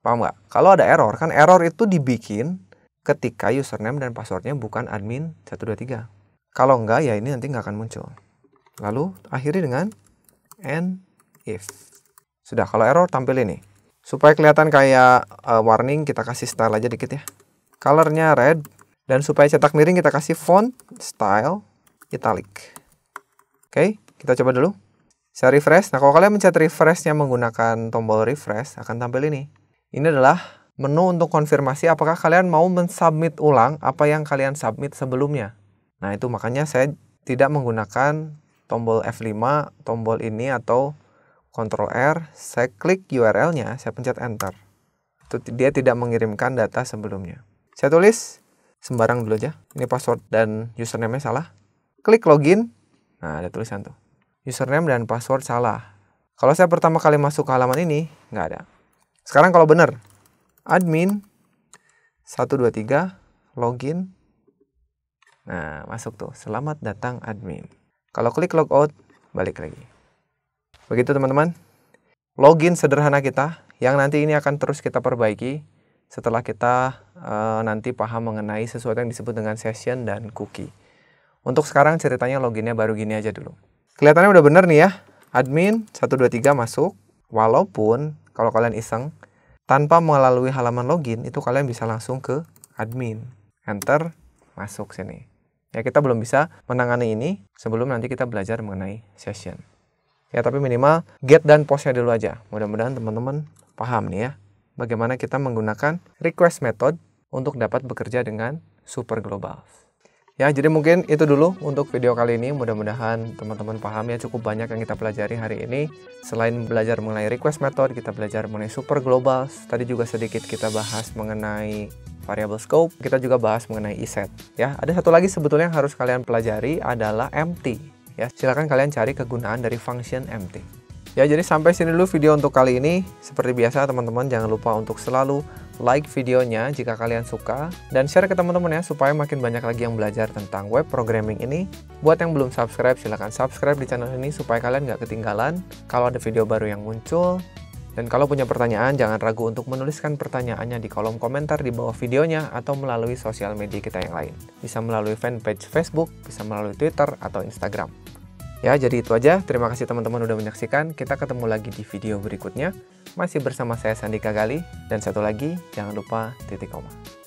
Paham nggak? Kalau ada error kan error itu dibikin ketika username dan passwordnya bukan admin 123. Kalau enggak ya ini nanti nggak akan muncul. Lalu akhiri dengan and if. Sudah, kalau error tampil ini. Supaya kelihatan kayak uh, warning kita kasih style aja dikit ya. Colornya red dan supaya cetak miring kita kasih font style italic. Oke, okay, kita coba dulu. Saya refresh. Nah, kalau kalian mencet refreshnya menggunakan tombol refresh akan tampil ini. Ini adalah menu untuk konfirmasi apakah kalian mau mensubmit ulang apa yang kalian submit sebelumnya. Nah, itu makanya saya tidak menggunakan tombol F5, tombol ini atau Ctrl R, saya klik URL-nya, saya pencet enter. Itu dia tidak mengirimkan data sebelumnya. Saya tulis sembarang dulu aja. Ini password dan username-nya salah. Klik login. Nah, ada tulisan tuh. Username dan password salah. Kalau saya pertama kali masuk ke halaman ini, nggak ada. Sekarang kalau benar, admin 123 login. Nah, masuk tuh. Selamat datang admin. Kalau klik logout, balik lagi. Begitu teman-teman. Login sederhana kita yang nanti ini akan terus kita perbaiki setelah kita e, nanti paham mengenai sesuatu yang disebut dengan session dan cookie. Untuk sekarang ceritanya loginnya baru gini aja dulu. Kelihatannya udah bener nih ya. Admin 123 masuk. Walaupun kalau kalian iseng, tanpa melalui halaman login itu kalian bisa langsung ke admin enter masuk sini ya kita belum bisa menangani ini sebelum nanti kita belajar mengenai session ya tapi minimal get dan postnya dulu aja mudah-mudahan teman-teman paham nih ya bagaimana kita menggunakan request method untuk dapat bekerja dengan super global Ya, jadi mungkin itu dulu untuk video kali ini. Mudah-mudahan teman-teman paham ya cukup banyak yang kita pelajari hari ini. Selain belajar mengenai request method, kita belajar mengenai super global. Tadi juga sedikit kita bahas mengenai variable scope. Kita juga bahas mengenai iset. Ya, ada satu lagi sebetulnya yang harus kalian pelajari adalah empty. Ya, silakan kalian cari kegunaan dari function empty. Ya, jadi sampai sini dulu video untuk kali ini. Seperti biasa, teman-teman jangan lupa untuk selalu like videonya jika kalian suka, dan share ke teman-teman ya supaya makin banyak lagi yang belajar tentang web programming ini. Buat yang belum subscribe, silahkan subscribe di channel ini supaya kalian nggak ketinggalan kalau ada video baru yang muncul. Dan kalau punya pertanyaan, jangan ragu untuk menuliskan pertanyaannya di kolom komentar di bawah videonya atau melalui sosial media kita yang lain. Bisa melalui fanpage Facebook, bisa melalui Twitter, atau Instagram. Ya, jadi itu aja. Terima kasih teman-teman udah menyaksikan. Kita ketemu lagi di video berikutnya. Masih bersama saya Sandika Gali. Dan satu lagi, jangan lupa titik koma.